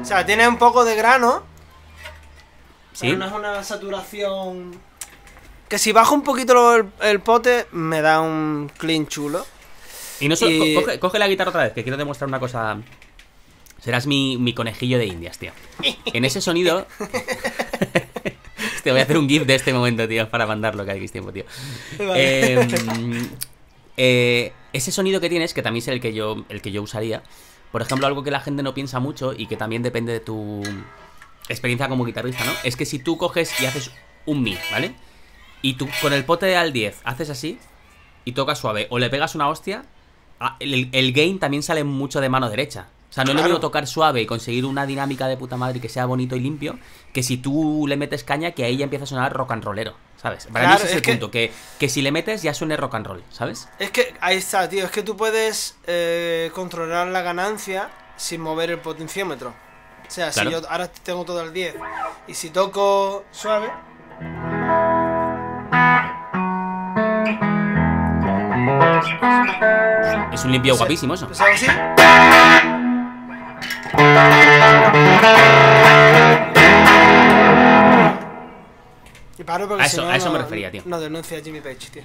B: O sea, tiene un poco de grano. Sí. Pero no es una saturación. Que si bajo un poquito el, pote, me da un clean chulo. Y no solo. Coge,
A: coge, la guitarra otra vez, que quiero demostrar una cosa Serás mi, conejillo de indias, tío. En ese sonido... Te voy a hacer un GIF de este momento, tío, para mandarlo que que tiempo, tío. Em, eh, ese sonido que tienes, que también es el que yo, el que yo usaría, por ejemplo, algo que la gente no piensa mucho y que también depende de tu experiencia como guitarrista, ¿no? Es que si tú coges y haces un mi, ¿vale? Y tú con el pote al 10 haces así y tocas suave o le pegas una hostia, el, el gain también sale mucho de mano derecha. O sea, no es lo mismo tocar suave y conseguir una dinámica de puta madre que sea bonito y limpio, que si tú le metes caña, que ahí ya empieza a sonar rock and rollero, ¿sabes? Para mí ese es el que... punto, que, que, si le metes ya suene rock and roll, ¿sabes?
B: Es que ahí está, tío, es que tú puedes eh, controlar la ganancia sin mover el potenciómetro. O sea, si yo ahora tengo todo el 10 y si toco suave...
A: Es un limpio guapísimo eso. Y
B: a, eso, me refería, tío. No denuncia a Jimmy Page, tío.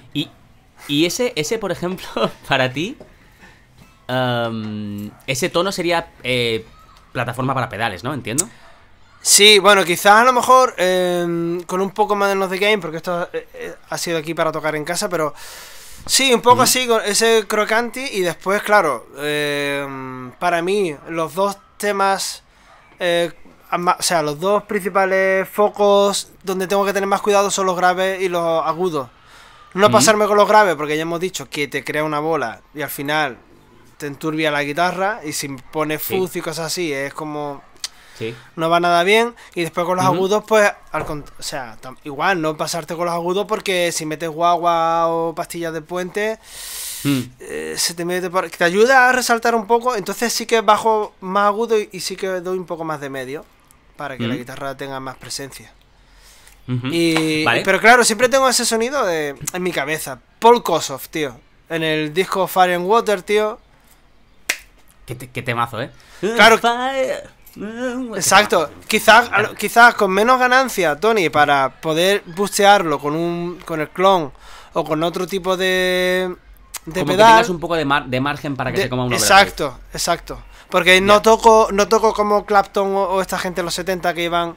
A: Y, ese, ese, por ejemplo, para ti, em, ese tono sería eh,
B: plataforma para pedales, ¿no? Entiendo. Sí, bueno, quizás a lo mejor em, con un poco más de los the Game, porque esto eh, eh, ha sido aquí para tocar en casa, pero sí, un poco así, con ese crocanti. Y después, claro, em, para mí, los dos temas, eh, o sea, los dos principales focos donde tengo que tener más cuidado son los graves y los agudos. No pasarme con los graves, porque ya hemos dicho que te crea una bola y al final te enturbia la guitarra y si pones fuzz y cosas así, es como... No va nada bien. Y después con los agudos, pues, o sea, igual no pasarte con los agudos porque si metes guagua o pastillas de puente, Hmm. Eh, se te mete por, te ayuda a resaltar un poco, entonces sí que bajo más agudo y, sí que doy un poco más de medio para que la hmm. guitarra tenga más presencia. y, Pero claro, siempre tengo ese sonido de, en mi cabeza. Paul Kossoff, tío. En el disco Fire and Water, tío. Qué, qué temazo, ¿eh? Claro. Exacto. Quizás, con menos ganancia, Tony, para poder bustearlo con un con el clon o con otro tipo de, de como tengas un poco de, de margen para que se coma uno Exacto, exacto. Porque no toco, no toco como Clapton o, esta gente de los 70 que iban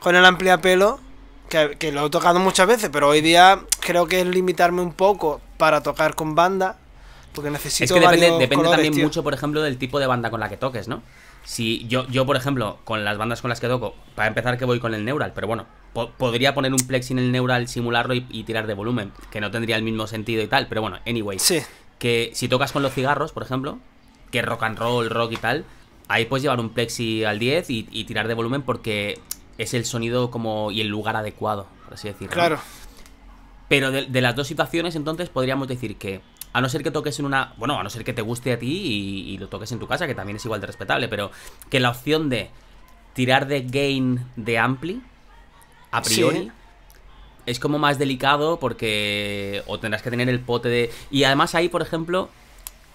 B: con el ampliapelo que, lo he tocado muchas veces, pero hoy día creo que es limitarme un poco para tocar con banda, porque necesito. Es que depende, también mucho,
A: por ejemplo, del tipo de banda con la que toques, ¿no? Si yo, yo, por ejemplo, con las bandas con las que toco, para empezar que voy con el Neural, pero bueno, podría poner un plexi en el neural, simularlo y, tirar de volumen, que no tendría el mismo sentido y tal, pero bueno, anyway. Sí. Que si tocas con los cigarros, por ejemplo, que rock and roll, rock y tal, ahí puedes llevar un plexi al 10 y, tirar de volumen porque es el sonido como y el lugar adecuado, por así decirlo. Claro. Pero de, las dos situaciones, entonces podríamos decir que, a no ser que toques en una. Bueno, a no ser que te guste a ti y lo toques en tu casa, que también es igual de respetable, pero que la opción de tirar de gain de ampli a priori. Es como más delicado porque. O tendrás que tener el pote de. Y además ahí, por ejemplo,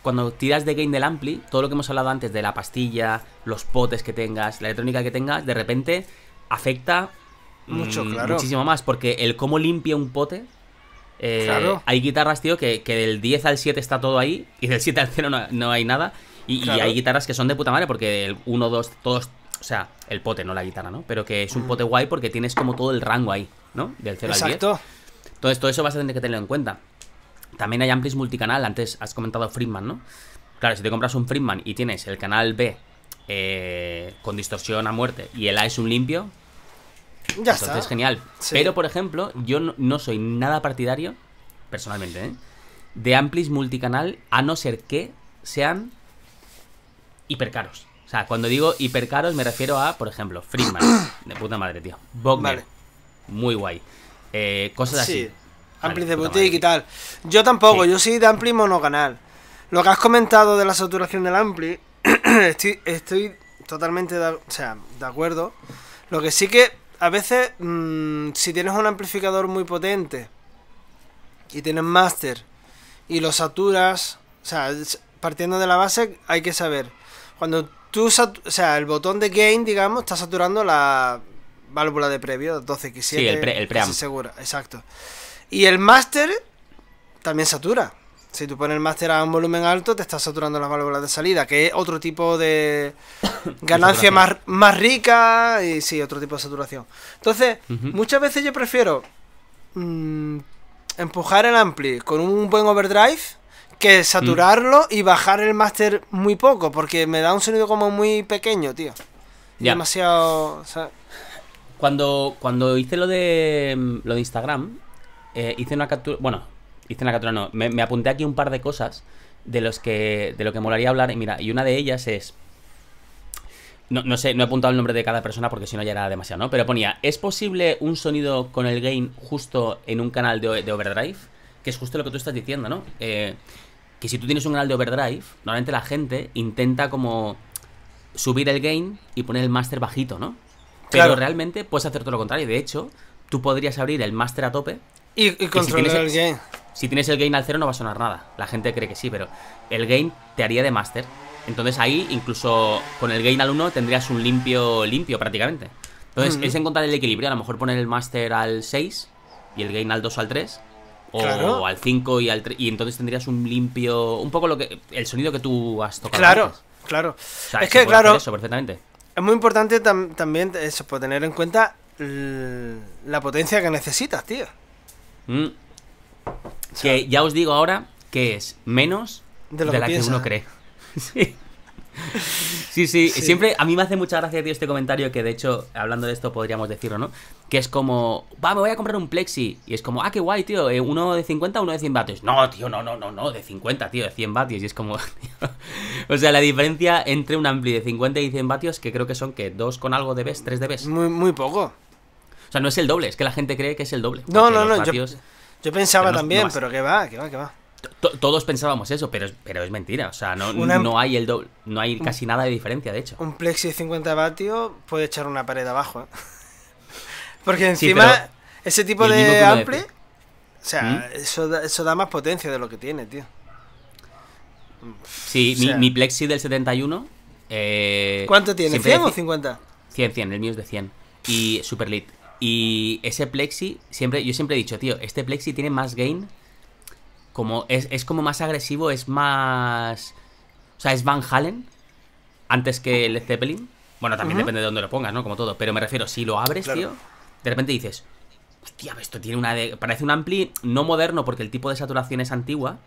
A: cuando tiras de game del Ampli, todo lo que hemos hablado antes de la pastilla, los potes que tengas, la electrónica que tengas, de repente afecta mucho, mm, muchísimo más. Porque el cómo limpia un pote. Eh, hay guitarras, tío, que, del 10 al 7 está todo ahí y del 7 al 0 no, hay nada. Y, hay guitarras que son de puta madre porque el 1, 2, todos o sea, el pote, no la guitarra, ¿no? Pero que es un mm. pote guay porque tienes como todo el rango ahí, ¿no? Del 0 al 10. Entonces, todo eso vas a tener que tenerlo en cuenta. También hay amplis multicanal, antes has comentado Friedman, ¿no? Claro, si te compras un Friedman y tienes el canal B eh, con distorsión a muerte y el A es un limpio,
B: ya entonces es genial.
A: Pero, por ejemplo, yo no, soy nada partidario, personalmente, ¿eh? de amplis multicanal, a no ser que sean hipercaros. O sea, cuando digo hipercaros me refiero a, por ejemplo, Friedman. de puta madre, tío. Bogner. Vale. Muy guay.
B: Eh, cosas así. Ampli de boutique y tal. Yo tampoco, yo soy de Ampli monocanal. Lo que has comentado de la saturación del Ampli, estoy, totalmente de, de acuerdo. Lo que sí que a veces, mm, si tienes un amplificador muy potente y tienes master y lo saturas, o sea, partiendo de la base, hay que saber. Cuando tú, o sea, el botón de gain, digamos, está saturando la válvula de previo 12x7. Sí, el, pre, el Segura, exacto. Y el master también satura. Si tú pones el máster a un volumen alto, te está saturando las válvulas de salida, que es otro tipo de ganancia más, más, rica y sí, otro tipo de saturación. Entonces, muchas veces yo prefiero mm, empujar el ampli con un buen overdrive que mm. saturarlo y bajar el máster muy poco, porque me da un sonido como muy pequeño, tío.
A: Demasiado. O sea... Cuando, cuando hice lo de mm, lo de Instagram, eh, hice una captura. Bueno, hice una captura, no. Me, apunté aquí un par de cosas de los que. de lo que molaría hablar. Y mira, y una de ellas es. No, sé, no he apuntado el nombre de cada persona porque si no ya era demasiado, ¿no? Pero ponía, ¿es posible un sonido con el game justo en un canal de, de overdrive? Que es justo lo que tú estás diciendo, ¿no? Eh, que si tú tienes un canal de overdrive, normalmente la gente intenta como subir el gain y poner el master bajito, ¿no? Pero realmente puedes hacer todo lo contrario. De hecho, tú podrías abrir el master a tope. Y, y el, gain. Si tienes el gain al cero no va a sonar nada. La gente cree que sí, pero el gain te haría de master. Entonces ahí, incluso con el gain al 1, tendrías un limpio limpio prácticamente. Entonces, es encontrar el equilibrio. A lo mejor poner el master al 6 y el gain al 2 o al 3 o al 5 y al 3. Y entonces tendrías un limpio. Un poco lo que. El sonido que tú has tocado. Claro,
B: claro. es que, claro. Eso perfectamente. Es muy importante también eso, por pues, tener en cuenta la potencia que necesitas, tío.
A: Mm. que ya os digo ahora que es menos de, lo que la que uno cree. sí sí, sí, siempre a mí me hace mucha gracia, tío, este comentario que de hecho, hablando de esto podríamos decirlo, ¿no? Que es como, va, me voy a comprar un plexi. Y es como, ah, qué guay, tío, eh, uno de 50, uno de 100 vatios. No, tío, no, no, no, no, de 50, tío, de 100 vatios. Y es como, o sea, la diferencia entre un ampli de 50 y 100 vatios, que creo que son, que dos con algo de bes, tres de bes. Muy, muy poco. O sea, no es el doble, es que la gente cree que es el doble. No, no, no, yo, pensaba también, pero
B: que va, que va, que va.
A: Todos pensábamos eso, pero, pero es mentira. O sea, no, no hay el doble, no hay casi nada de diferencia, de hecho. Un
B: plexi de 50 vatios puede echar una pared abajo. ¿eh? Porque encima, ese tipo de ampli... O sea, ¿Mm? eso, da, más potencia de lo que tiene, tío.
A: Sí, mi, plexi del 71. Eh, ¿Cuánto tiene? ¿100 o 50? 100, 100, el mío es de 100. Y super lit. Y ese plexi, siempre, yo siempre he dicho, tío, este plexi tiene más gain como es, es como más agresivo, es más... O sea, es Van Halen antes que el Zeppelin. Bueno, también depende de dónde lo pongas, ¿no? Como todo. Pero me refiero, si lo abres, tío, de repente dices, hostia, esto tiene una... Parece un ampli no moderno porque el tipo de saturación es antigua,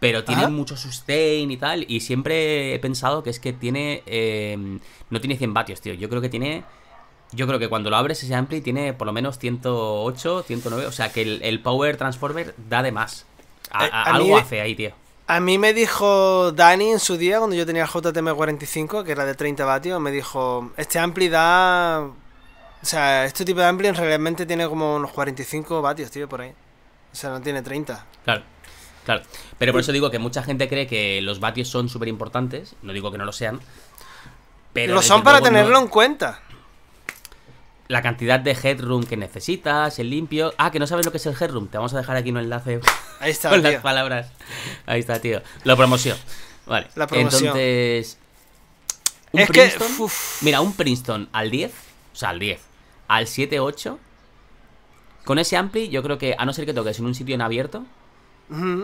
A: pero tiene mucho sustain y tal. Y siempre he pensado que es que tiene... Em, no tiene 100 vatios, tío. Yo creo que tiene... Yo creo que cuando lo abres ese ampli tiene por lo menos 108, 109. O sea que el Power Transformer da de más. Eh, a, algo hace ahí, tío.
B: A mí me dijo Dani en su día, cuando yo tenía el JTM45, que era de 30 vatios, me dijo, este ampli da... O sea, este tipo de ampli realmente tiene como unos 45 vatios, tío, por ahí. O sea, no tiene 30.
A: Claro. Claro, pero por eso digo que mucha gente cree que los vatios son súper importantes, no digo que no lo sean, pero... Lo son para tenerlo
B: en cuenta
A: la cantidad de headroom que necesitas, el limpio. Ah, que no sabes lo que es el headroom. Te vamos a dejar aquí un enlace Ahí con las palabras. Ahí está, tío. La promoción. Vale. La promoción. Entonces. Un es Princeton, que. Mira, un Princeton al 10. O sea, al 10. Al 7-8. Con ese ampli, yo creo que, a no ser que toques en un sitio en abierto,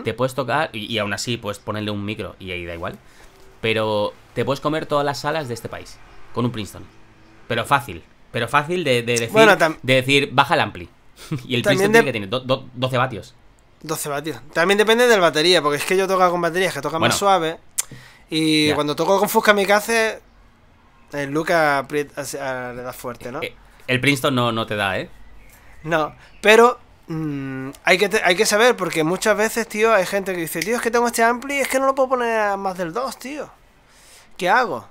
A: te puedes tocar. Y, aún así, puedes ponerle un micro y ahí da igual. Pero te puedes comer todas las salas de este país. Con un Princeton. Pero fácil. Pero fácil de, decir, de decir, baja el ampli. y el Princeton que tiene 12 vatios.
B: 12 vatios. También depende del batería, porque es que yo toco con baterías que toca más suave. Y cuando toco con Fusca Mikaze el Luca le da fuerte, ¿no? Eh,
A: el Princeton no, no te da, ¿eh?
B: No, pero mm, hay, que hay que saber, porque muchas veces, tío, hay gente que dice, tío, es que tengo este ampli, es que no lo puedo poner a más del 2, tío. ¿Qué hago?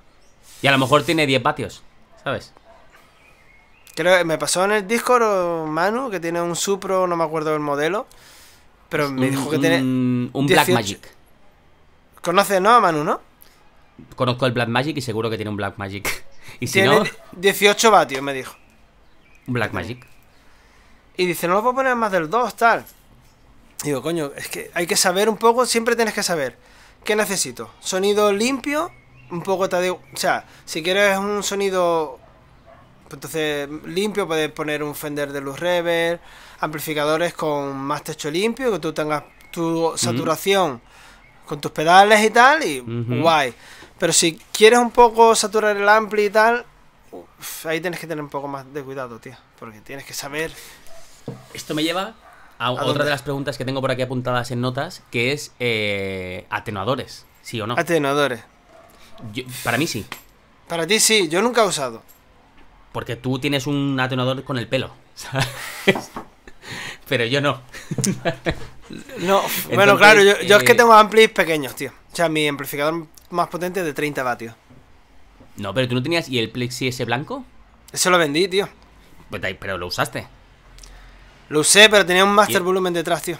A: Y a lo mejor tiene 10 vatios, ¿sabes?
B: Creo que me pasó en el Discord Manu, que tiene un Supro, no me acuerdo del modelo. Pero me dijo que tiene. Un, Black Magic. Conoces, ¿no? A Manu, ¿no?
A: Conozco el Black Magic y seguro que tiene un Black Magic. Y si no.
B: 18 vatios, me dijo. Un Black Magic. Y dice, no lo puedo poner más del 2, tal. Digo, coño, es que hay que saber un poco, siempre tienes que saber. ¿Qué necesito? Sonido limpio, un poco te digo. O sea, si quieres un sonido pues, entonces, limpio, puedes poner un Fender de luz rever amplificadores con más techo limpio, que tú tengas tu saturación con tus pedales y tal, y guay. Pero si quieres un poco saturar el ampli y tal, ahí tienes que tener un poco más de cuidado, tío, porque tienes que saber. Esto me lleva a, otra de las
A: preguntas que tengo por aquí apuntadas en notas, que es eh, atenuadores, ¿sí o no? Atenuadores. para mí sí.
B: Para ti sí, yo nunca he usado.
A: Porque tú tienes un atenuador con el pelo, Pero yo no. no, bueno, claro, yo, es que eh, tengo
B: amplis pequeños, tío. O sea, mi amplificador más potente es de 30 vatios.
A: No, pero tú no tenías. ¿Y el plexi
B: ese blanco? Eso lo vendí, tío. Pues pero lo usaste. Lo usé, pero tenía un master volumen detrás, tío.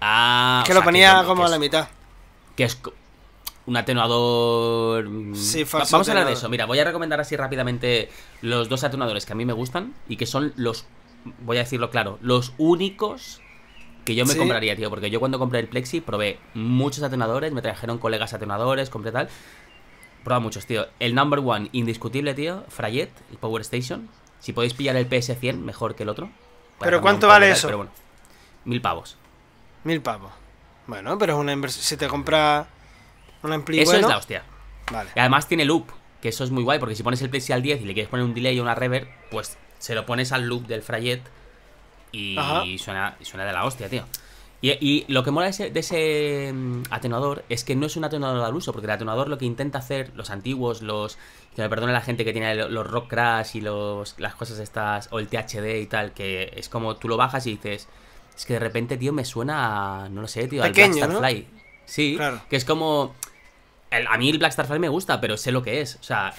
B: Ah, que lo ponía como a la mitad. Que
A: es, un atenuador. Mm, sí, Vamos a hablar de eso. Mira, voy a recomendar así rápidamente los dos atenuadores que a mí me gustan y que son los, voy a decirlo claro, los únicos que yo me compraría, tío. Porque yo cuando compré el Plexi probé muchos atenuadores, me trajeron colegas atenuadores, compré tal. Probé muchos, tío. El number one, indiscutible, tío, Frayet, el Power Station. Si podéis pillar el PS100, mejor que el otro.
B: ¿Pero cuánto vale eso? Pero
A: bueno, mil pavos.
B: Mil pavos. Bueno, pero es una inversión. Si te compra eso es la hostia. Vale.
A: Y además tiene loop, que eso es muy guay, porque si pones el Plexi al 10 y le quieres poner un delay o una reverb, pues se lo pones al loop del Frayet y suena, suena de la hostia, tío. Y, lo que mola de ese, de mm, atenuador es que no es un atenuador al uso, porque el atenuador lo que intenta hacer los antiguos, los. Que me perdone la gente que tiene los rock crash y los, las cosas estas, o el THD y tal, que es como tú lo bajas y dices, es que de repente, tío, me suena No lo sé, tío, al Fly. Sí, que es como a mí el Black Star me gusta, pero sé lo que es. O sea,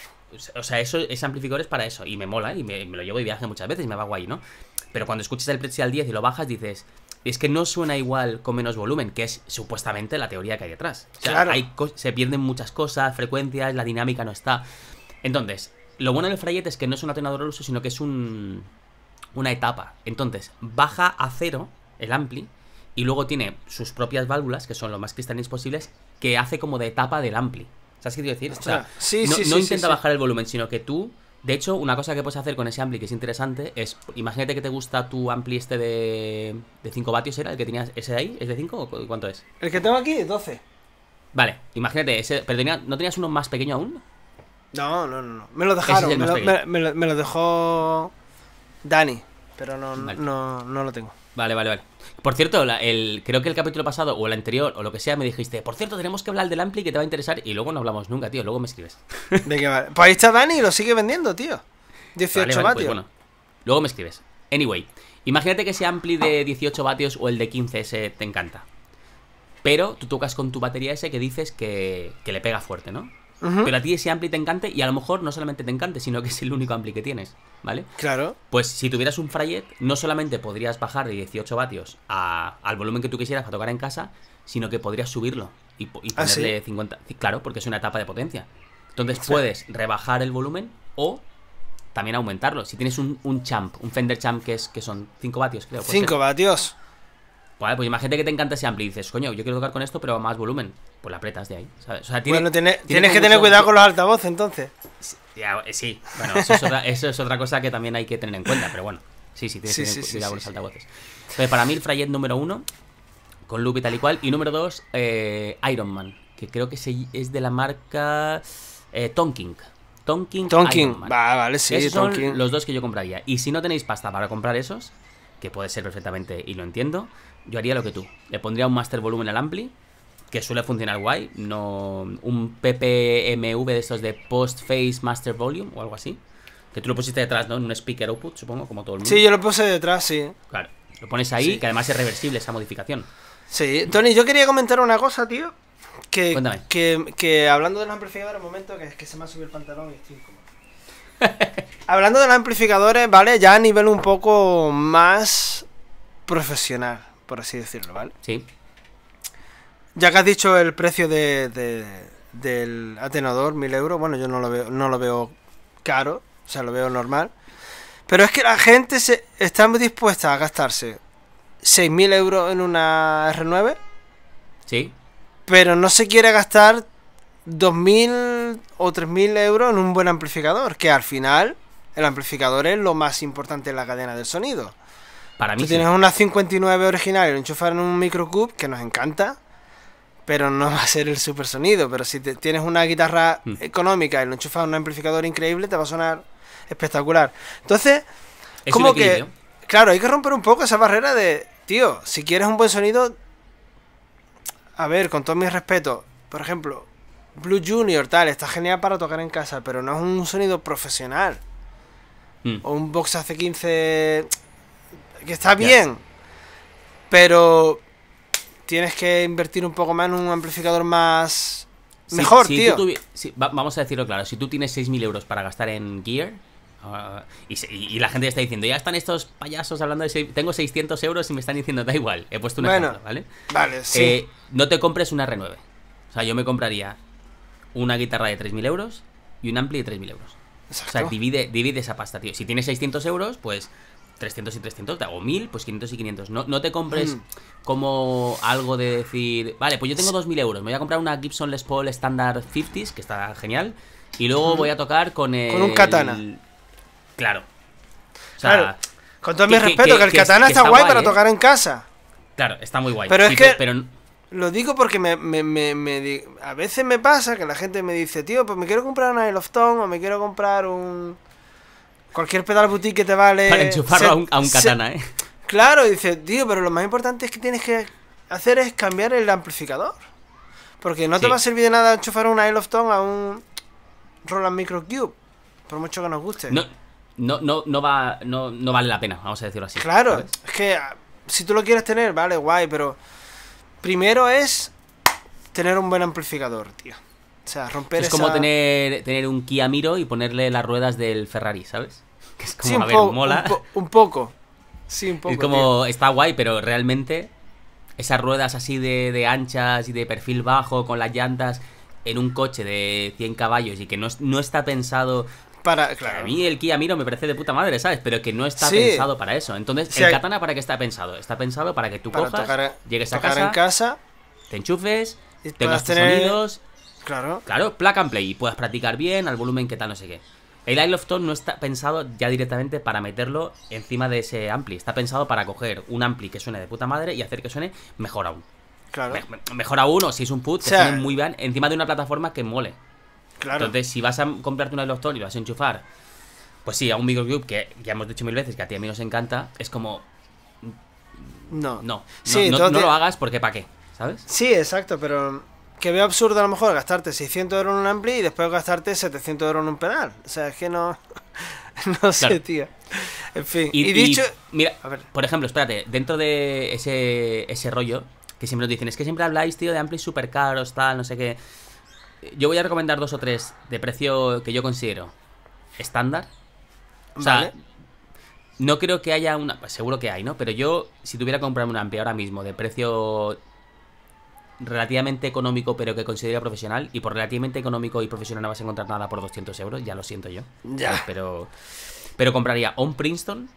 A: o sea eso, ese amplificador es para eso. Y me mola, y me, lo llevo de viaje muchas veces, y me va guay, ¿no? Pero cuando escuchas el al 10 y lo bajas, dices, es que no suena igual con menos volumen, que es supuestamente la teoría que hay detrás. se pierden muchas cosas, frecuencias, la dinámica no está. Entonces, lo bueno del Frayet es que no es un atenuador al uso, sino que es un, una etapa. Entonces, baja a cero el ampli y luego tiene sus propias válvulas, que son lo más cristalinas posibles, que hace como de etapa del ampli. ¿Sabes qué quiero decir? O sea, ah, no, intenta bajar el volumen, sino que tú. De hecho, una cosa que puedes hacer con ese ampli que es interesante es. Imagínate que te gusta tu ampli este de, de 5 vatios, ¿era el que tenías? ¿Ese de ahí? ¿Es de 5 o cuánto es?
B: El que tengo aquí es 12.
A: Vale, imagínate, ese, ¿no tenías uno más pequeño aún?
B: No, no, no. Me lo dejaron, me, lo, dejó Dani, pero no, no, no lo tengo.
A: Vale, vale, vale. Por cierto, el, creo que el capítulo pasado o el anterior o lo que sea me dijiste, por cierto, tenemos que hablar del Ampli que te va a interesar y luego no hablamos nunca, tío. Luego me escribes.
B: qué vale. Pues ahí está Dani y lo sigue vendiendo, tío. 18 pues vatios.
A: luego me escribes. Anyway, imagínate que ese Ampli de 18 vatios o el de 15 ese te encanta. Pero tú tocas con tu batería ese que dices que le pega fuerte, ¿no? pero a ti ese ampli te encante y a lo mejor no solamente te encante, sino que es el único ampli que tienes, ¿vale? Claro. Pues si tuvieras un Fryet, no solamente podrías bajar de 18 vatios al volumen que tú quisieras para tocar en casa, sino que podrías subirlo y, ¿Ah, ponerle 50. Claro, porque es una etapa de potencia. Entonces puedes rebajar el volumen o también aumentarlo. Si tienes un, champ, un Fender champ que, es, que son 5 vatios, creo. ¿5 vatios? Vale, pues imagínate que te encanta ese ampli y dices, coño, yo quiero tocar con esto, pero más volumen. Pues la apretas de ahí, ¿sabes? O sea, bueno, tienes que tener cuidado
B: con los altavoces entonces. Eh, sí, bueno, eso es, otra,
A: eso es, otra, cosa que también hay que tener en cuenta, pero bueno. Sí, sí, tienes que tener cuidado con los altavoces. para mí el frayet número uno, con loop y tal y cual. Y número dos, eh, Iron Man, que creo que es de la marca eh, Tonking. Tonking. Tonking, va, vale, sí, esos Son los dos que yo compraría. Y si no tenéis pasta para comprar esos, que puede ser perfectamente, y lo entiendo, yo haría lo que tú. Le pondría un master volumen al ampli, que suele funcionar guay, no un PPMV de estos de post phase master volume o algo así. Que tú lo pusiste detrás, ¿no? En un speaker output, supongo, como todo el mundo. Sí, yo
B: lo puse detrás, sí. Claro, lo pones ahí, que además es reversible esa modificación. Sí, Tony, yo quería comentar una cosa, tío. Que, Cuéntame. que, hablando de los amplificadores, un momento, que es que se me ha subido el pantalón y estoy como. hablando de los amplificadores, ¿vale? Ya a nivel un poco más profesional por así decirlo, ¿vale? Sí. Ya que has dicho el precio del atenador, 1000 euros, bueno, yo no lo, veo, no lo veo caro, o sea, lo veo normal. Pero es que la gente se, está muy dispuesta a gastarse 6.000 euros en una R9. Sí. Pero no se quiere gastar 2.000 o 3.000 euros en un buen amplificador, que al final el amplificador es lo más importante en la cadena del sonido. Si tienes una 59 original y lo enchufas en un microcube, que nos encanta, pero no va a ser el super sonido. Pero si tienes una guitarra hmm. económica y lo enchufas en un amplificador increíble, te va a sonar espectacular. Entonces, como que. Claro, hay que romper un poco esa barrera de. Tío, si quieres un buen sonido. A ver, con todo mi respeto, por ejemplo, Blue Junior, tal, está genial para tocar en casa, pero no es un sonido profesional. Hmm. O un Box AC15 que está bien, pero tienes que invertir un poco más en un amplificador más... mejor, tío.
A: vamos a decirlo claro, si tú tienes 6.000 euros para gastar en gear, ah, y, la gente está diciendo, ya están estos payasos hablando de... tengo 600 euros y me están diciendo, da igual, he puesto una ¿vale? Vale, eh, sí. no te compres una R9. O sea, yo me compraría una guitarra de 3.000 euros y un ampli de 3.000 euros. O sea, divide, divide esa pasta, tío. Si tienes 600 euros, pues 300 y 300, o 1000, pues 500 y 500. No, no te compres mm. como algo de decir, vale, pues yo tengo 2000 euros, me voy a comprar una Gibson Les Paul Standard 50s, que está genial, y luego voy a tocar con el. Con un katana. Claro. O sea, Con todo mi respeto, que, el katana está, guay para ¿eh? tocar en
B: casa. Claro, está muy guay. Pero es que. Pero... Lo digo porque me, me, me, a veces me pasa que la gente me dice, tío, pues me quiero comprar una Tone o me quiero comprar un Cualquier pedal boutique que te vale. Para enchufarlo a, un, katana, ¿eh? Claro, dice, tío, pero lo más importante es que tienes que hacer es cambiar el amplificador. Porque no te va a servir de nada enchufar una Isle of Tone a un Roland Micro Cube. Por mucho que nos guste. No,
A: no, no, no, va, no, vale la pena, vamos a decirlo así. Claro,
B: es que ah, si tú lo quieres tener, vale, guay, pero primero es tener un buen amplificador, tío. Es como
A: tener, tener un Kia Miro y ponerle las ruedas del Ferrari, ¿sabes? es como, un mola.
B: Un, poco. Sí, un poco. como,
A: está guay, pero realmente esas ruedas así de, anchas y de perfil bajo con las llantas en un coche de 100 caballos y que no, está pensado... Para, A mí el Kia Miro me parece de puta madre, ¿sabes? Pero que no está pensado para eso. Entonces, ¿el Katana para qué está pensado? Está pensado para que tú cojas, llegues a casa, en casa, te enchufes, tengas tus sonidos Claro. Claro, plug and play. Y puedas practicar bien, al volumen que tal, no sé qué. El Isle no está pensado ya directamente para meterlo encima de ese ampli. Está pensado para coger un ampli que suene de puta madre y hacer que suene mejor aún. Claro. mejor aún, o si es un put, que suene muy bien encima de una plataforma que mole. Claro. Entonces, si vas a comprarte un Isle Tone y lo vas a enchufar, pues sí, a un microgroup que ya hemos dicho mil veces que a ti a mí nos encanta, es como.
B: No. No. no, no, no lo hagas porque ¿para qué? ¿Sabes? Sí, exacto, pero que veo absurdo a lo mejor gastarte 600 euros en un ampli y después gastarte 700 euros en un penal. O sea, es que no. No sé, tío. En fin. Y, dicho.
A: mira, por ejemplo, espérate, dentro de ese, ese rollo que siempre nos dicen, es que siempre habláis, tío, de amplis super caros, tal, no sé qué. Yo voy a recomendar dos o tres de precio que yo considero estándar. O no creo que haya una. Pues seguro que hay, ¿no? Pero yo, si tuviera que comprarme un ampli ahora mismo de precio relativamente económico, pero que considera profesional. Y por relativamente económico y profesional no vas a encontrar nada por 200 euros, ya lo siento yo. Ya. Pero, pero compraría un Princeton,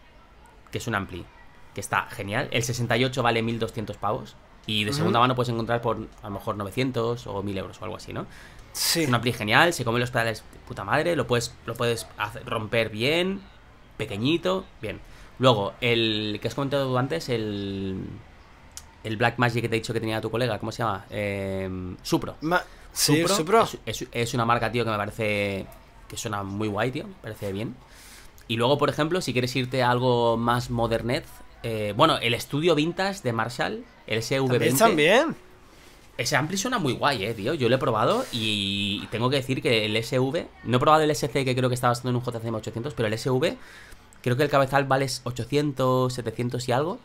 A: que es un Ampli, que está genial. El 68 vale 1200 pavos. Y de segunda mano puedes encontrar por a lo mejor 900 o 1000 euros o algo así, ¿no? Sí. Es un Ampli genial, se come los pedales puta madre, lo puedes, lo puedes romper bien, pequeñito, bien. Luego, el que has comentado antes, el el Black Magic que te he dicho que tenía tu colega, ¿cómo se llama? Em, Supro. Supro. Es, una marca, tío, que me parece que suena muy guay, tío. Me parece bien. Y luego, por ejemplo, si quieres irte a algo más modernet, eh, bueno, el estudio Vintage de Marshall, el SV20. También. Ese ampli suena muy guay, eh, tío. Yo lo he probado y tengo que decir que el SV, no he probado el SC que creo que estaba haciendo en un JCM 800, pero el SV, creo que el cabezal vale 800, 700 y algo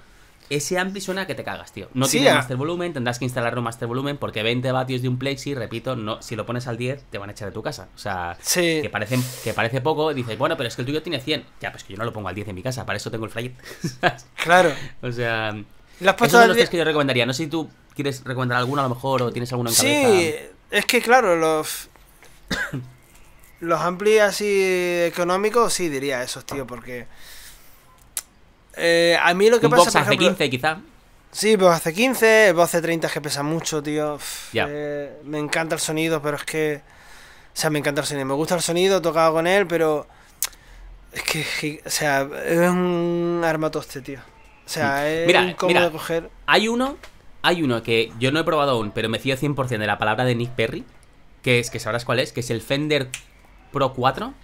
A: ese ampli suena que te cagas, tío. No tiene master volumen, tendrás que instalarlo master volumen porque 20 vatios de un plexi, repito, no, si lo pones al 10 te van a echar de tu casa. O sea, que, parece, que parece poco, dices, bueno, pero es que el tuyo tiene 100. Ya, pues que yo no lo pongo al 10 en mi casa, para eso tengo el flyet. claro. O sea, Las es los tres que yo recomendaría. No sé si tú quieres recomendar alguno a lo mejor o tienes alguno en Sí,
B: es que claro, los... los amplis así económicos, sí diría esos, tío, porque... Eh, a mí lo que pasa. Box hace 15, quizá. Sí, pues hace 15, el hace 30 es que pesa mucho, tío. Eh, me encanta el sonido, pero es que. O sea, me encanta el sonido. Me gusta el sonido, he tocado con él, pero. Es que. O sea, es un arma toste, tío. O sea, mm. es mira, incómodo mira, coger.
A: Hay uno. Hay uno que yo no he probado aún, pero me fío 100% de la palabra de Nick Perry. Que es que sabrás cuál es, que es el Fender Pro 4.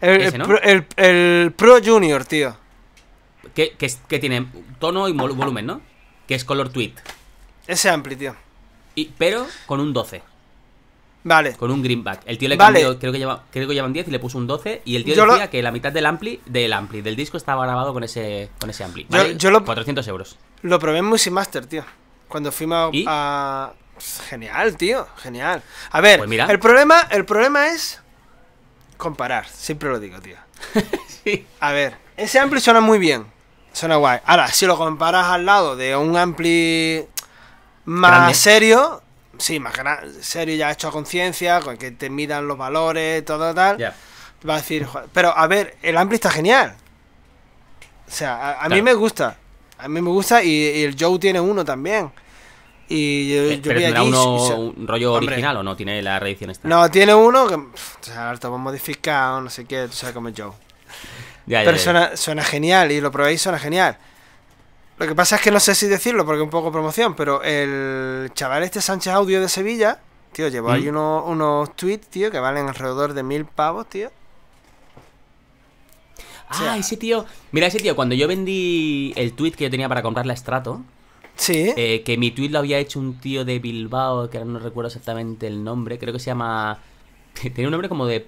A: Ese, el Pro Junior, tío que, que, tiene tono y volumen, ¿no? Que es color tweet. Ese ampli, tío. pero con un 12. Vale. Con un greenback. El tío le cambió, creo que, lleva, creo que llevan 10 y le puso un 12. Y el tío decía que la mitad del ampli, del ampli, del disco estaba grabado con ese, con ese ampli. 400 euros.
B: Lo probé en Music Master, tío. Cuando fuimos a. Genial, tío. Genial. A ver, pues El, problema, el problema es. Comparar. Siempre lo digo, tío. A ver, ese ampli suena muy bien. Suena guay. Ahora, si lo comparas al lado de un ampli más serio, sí, más serio, ya hecho a conciencia, con que te midan los valores, todo tal, va a decir, pero a ver, el ampli está genial. O sea, a, mí me gusta. A mí me gusta y, el Joe tiene uno también. Y yo, ¿Pero uno, un rollo original
A: o no? ¿Tiene la reedición esta?
B: No, tiene uno que. o sea, lo modificado, no sé qué, tú sabes cómo es Joe pero Suena, genial y lo probéis, suena genial. Lo que pasa es que no sé si decirlo porque un poco promoción, pero el chaval este Sánchez Audio de Sevilla, tío, llevó ahí mm. unos, tweets, tío, que valen alrededor de mil pavos, tío.
A: Ah, sí ese tío. Mira, ese tío, cuando yo vendí el tweet que yo tenía para comprar la Strato. Sí. Eh, que mi tweet lo había hecho un tío de Bilbao, que no recuerdo exactamente el nombre. Creo que se llama. Tiene un nombre como de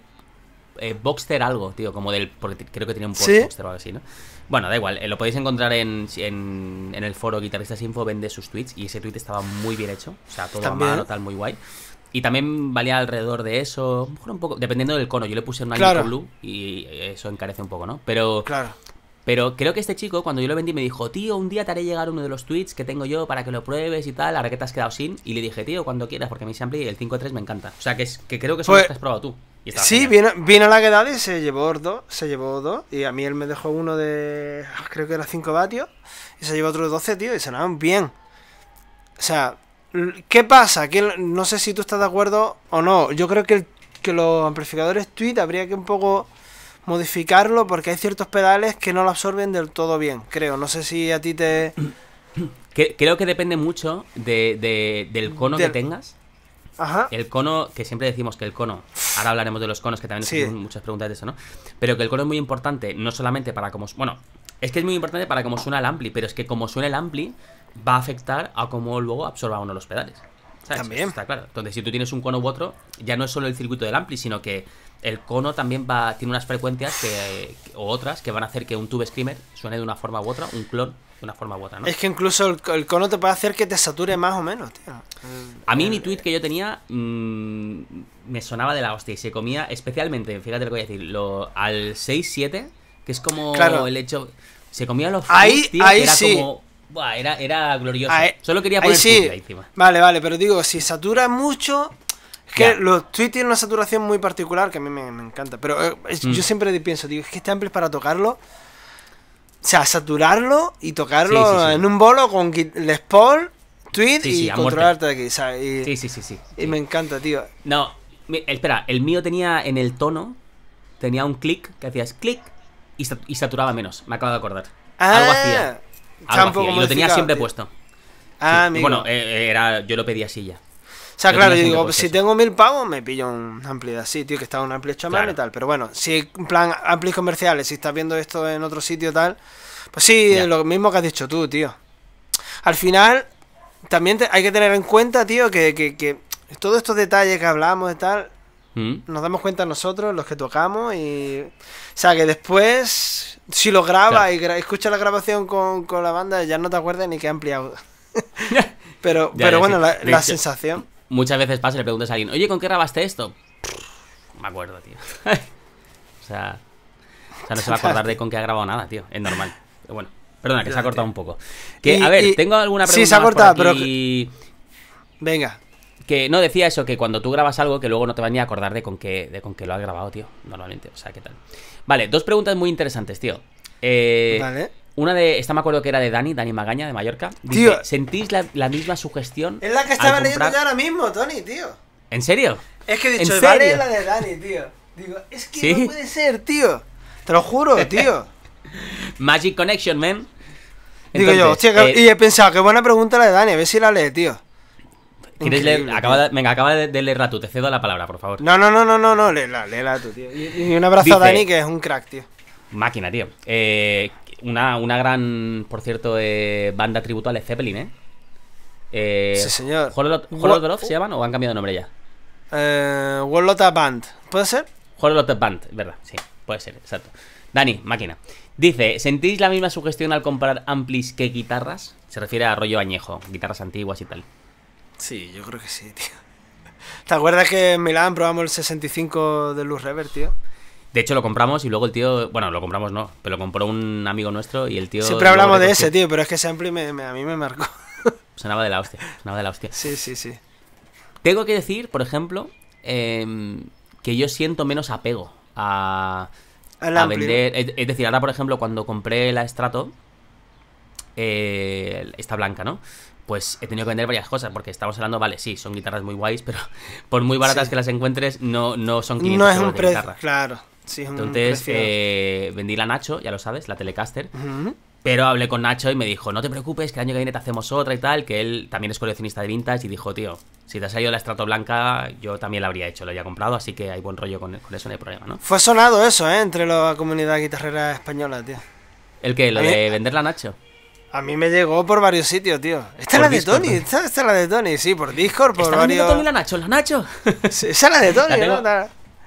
A: eh, Boxster algo, tío, como del. Porque creo que tenía un post Boxster o algo así, ¿no? Bueno, da igual, eh, lo podéis encontrar en, en, el foro Guitarristas Info, vende sus tweets y ese tweet estaba muy bien hecho, o sea, todo a tal, muy guay. Y también valía alrededor de eso, mejor un poco, dependiendo del cono. Yo le puse un claro. blue y eso encarece un poco, ¿no? Pero claro. Pero creo que este chico, cuando yo lo vendí, me dijo, tío, un día te haré llegar uno de los tweets que tengo yo para que lo pruebes y tal, ahora que te has quedado sin. Y le dije, tío, cuando quieras, porque mi sample el 5.3 me encanta. O sea, que, es, que creo que eso lo pues, has probado tú.
B: sí, vino, a la que y se llevó dos, se llevó dos. Y a mí él me dejó uno de, ah, creo que era 5 vatios, y se llevó otro de 12, tío, y sonaban bien. O sea, ¿qué pasa? Que, no sé si tú estás de acuerdo o no. Yo creo que, que los amplificadores tweet habría que un poco modificarlo porque hay ciertos pedales que no lo absorben del todo bien, creo. No sé si a ti te...
A: creo que depende mucho de, de, del cono que tengas. Ajá. El cono, que siempre decimos que el cono, ahora hablaremos de los conos, que también nos muchas preguntas de eso, ¿no? Pero que el cono es muy importante, no solamente para cómo... Bueno, es que es muy importante para cómo suena el ampli, pero es que como suena el ampli va a afectar a cómo luego absorba uno los pedales. ¿sabes? También. está claro. Entonces, si tú tienes un cono u otro, ya no es solo el circuito del ampli, sino que el cono también va, tiene unas frecuencias que, o otras que van a hacer que un tube screamer suene de una forma u otra, un clon de una forma u otra, Es que
B: incluso el, cono te puede hacer que te sature más o menos, tío.
A: A mí mi tweet que yo tenía mm, me sonaba de la hostia y se comía especialmente, fíjate lo que voy a decir, al
B: 6-7, que es como el hecho... Se comía los ahí, era como...
A: era, glorioso. Solo quería poner ahí encima.
B: Vale, vale, pero digo, si satura mucho es que los tweets tienen una saturación muy particular que a mí me, encanta. Pero eh, yo mm. siempre pienso, tío, es que este amplio es para tocarlo. O sea, saturarlo y tocarlo en un bolo con el Paul, tweet y controlarte de aquí. sí, sí, sí, Y me encanta, tío.
A: No, espera, el mío tenía en el tono, tenía un clic que hacías clic y, saturaba menos. Me acabo de acordar. algo ah, hacía. lo tenía siempre puesto.
B: Ah, Bueno,
A: eh, eh, era, yo lo pedía así ya. O sea, claro, yo digo,
B: si tengo mil pavos, me pillo un ampli así, tío, que está un ampli chamán y tal. Pero bueno, si en plan amplis comerciales, si estás viendo esto en otro sitio tal, pues sí, lo mismo que has dicho tú, tío. Al final, también hay que tener en cuenta, tío, que, que, que todos estos detalles que hablamos y tal, mm. nos damos cuenta nosotros, los que tocamos, y. O sea, que después, si lo graba y gra escuchas la grabación con, con, la banda, ya no te acuerdas ni que ha ampliado. pero pero bueno, la sensación.
A: Muchas veces pasa y le preguntas a alguien, oye, ¿con qué grabaste esto? me acuerdo, tío. o, sea, no se va a acordar de con qué ha grabado nada, tío. Es normal. bueno, perdona, que se ha cortado un poco. Que, a ver, tengo alguna pregunta. Sí, se ha cortado, pero. Venga. Que no decía eso, que cuando tú grabas algo que luego no te van ni a acordar de con qué, de con qué lo has grabado, tío. Normalmente, o sea, ¿qué tal? Vale, dos preguntas muy interesantes, tío. Eh, vale. Una de. Esta me acuerdo que era de Dani, Dani Magaña, de Mallorca. Dice, tío. ¿Sentís la, la, misma sugestión? Es la que estaba leyendo yo
B: ahora mismo, Tony, tío. ¿En serio? Es que he dicho, vale la de Dani, tío. Digo, es que no puede ser, tío. Te lo juro, tío.
A: Magic Connection, man. Digo yo, hostia, eh, y he
B: pensado, qué buena pregunta la de Dani, a ver si la lee, tío. ¿Quieres venga,
A: acaba de, leerla tú, te cedo la palabra, por favor.
B: No, no, no, no, no, no léela, léela tú, tío. Y, un abrazo a Dani, que es un crack, tío.
A: Máquina, tío. Eh, una, una gran, por cierto, eh, banda tributo de Zeppelin, ¿eh? ¿eh? sí, señor. se llaman o han cambiado de nombre ya? Eh, Band, ¿puede ser? Hololot Band, ¿verdad? Sí, puede ser, exacto. Dani, máquina. Dice, ¿sentís la misma sugestión al comprar amplis que guitarras? Se refiere a rollo añejo, guitarras antiguas y tal.
B: Sí, yo creo que sí, tío. ¿Te acuerdas que en Milán probamos el 65 de Luz Rever, tío?
A: De hecho, lo compramos y luego el tío. Bueno, lo compramos no, pero lo compró un amigo nuestro y el tío. Siempre hablamos de ese,
B: tío, pero es que ese me, a mí me marcó.
A: Sonaba de la hostia. Sonaba de la hostia. Sí, sí, sí. Tengo que decir, por ejemplo, em, que yo siento menos apego a, a vender. Es, decir, ahora, por ejemplo, cuando compré la Estrato eh, esta blanca, ¿no? Pues he tenido que vender varias cosas, porque estamos hablando, vale, sí, son guitarras muy guays, pero por muy baratas que las encuentres, no, no son 500 no es un Claro. Entonces eh, vendí la Nacho, ya lo sabes, la Telecaster. Pero hablé con Nacho y me dijo, no te preocupes, que el año que viene te hacemos otra y tal, que él también es coleccionista de vintage y dijo, tío, si te ha salido la estrato blanca, yo también la habría hecho, la había comprado, así que hay buen rollo con, eso, no hay problema, ¿no? Fue
B: sonado eso, ¿eh? Entre la comunidad guitarrera española, tío.
A: ¿El qué? ¿Lo de vender la Nacho?
B: A mí me llegó por varios sitios, tío. Esta es la de Tony, esta, es la de Tony, sí, por Discord, por ¿Está varios. Tony la Nacho, la Nacho. esa es la de Tony, ¿no?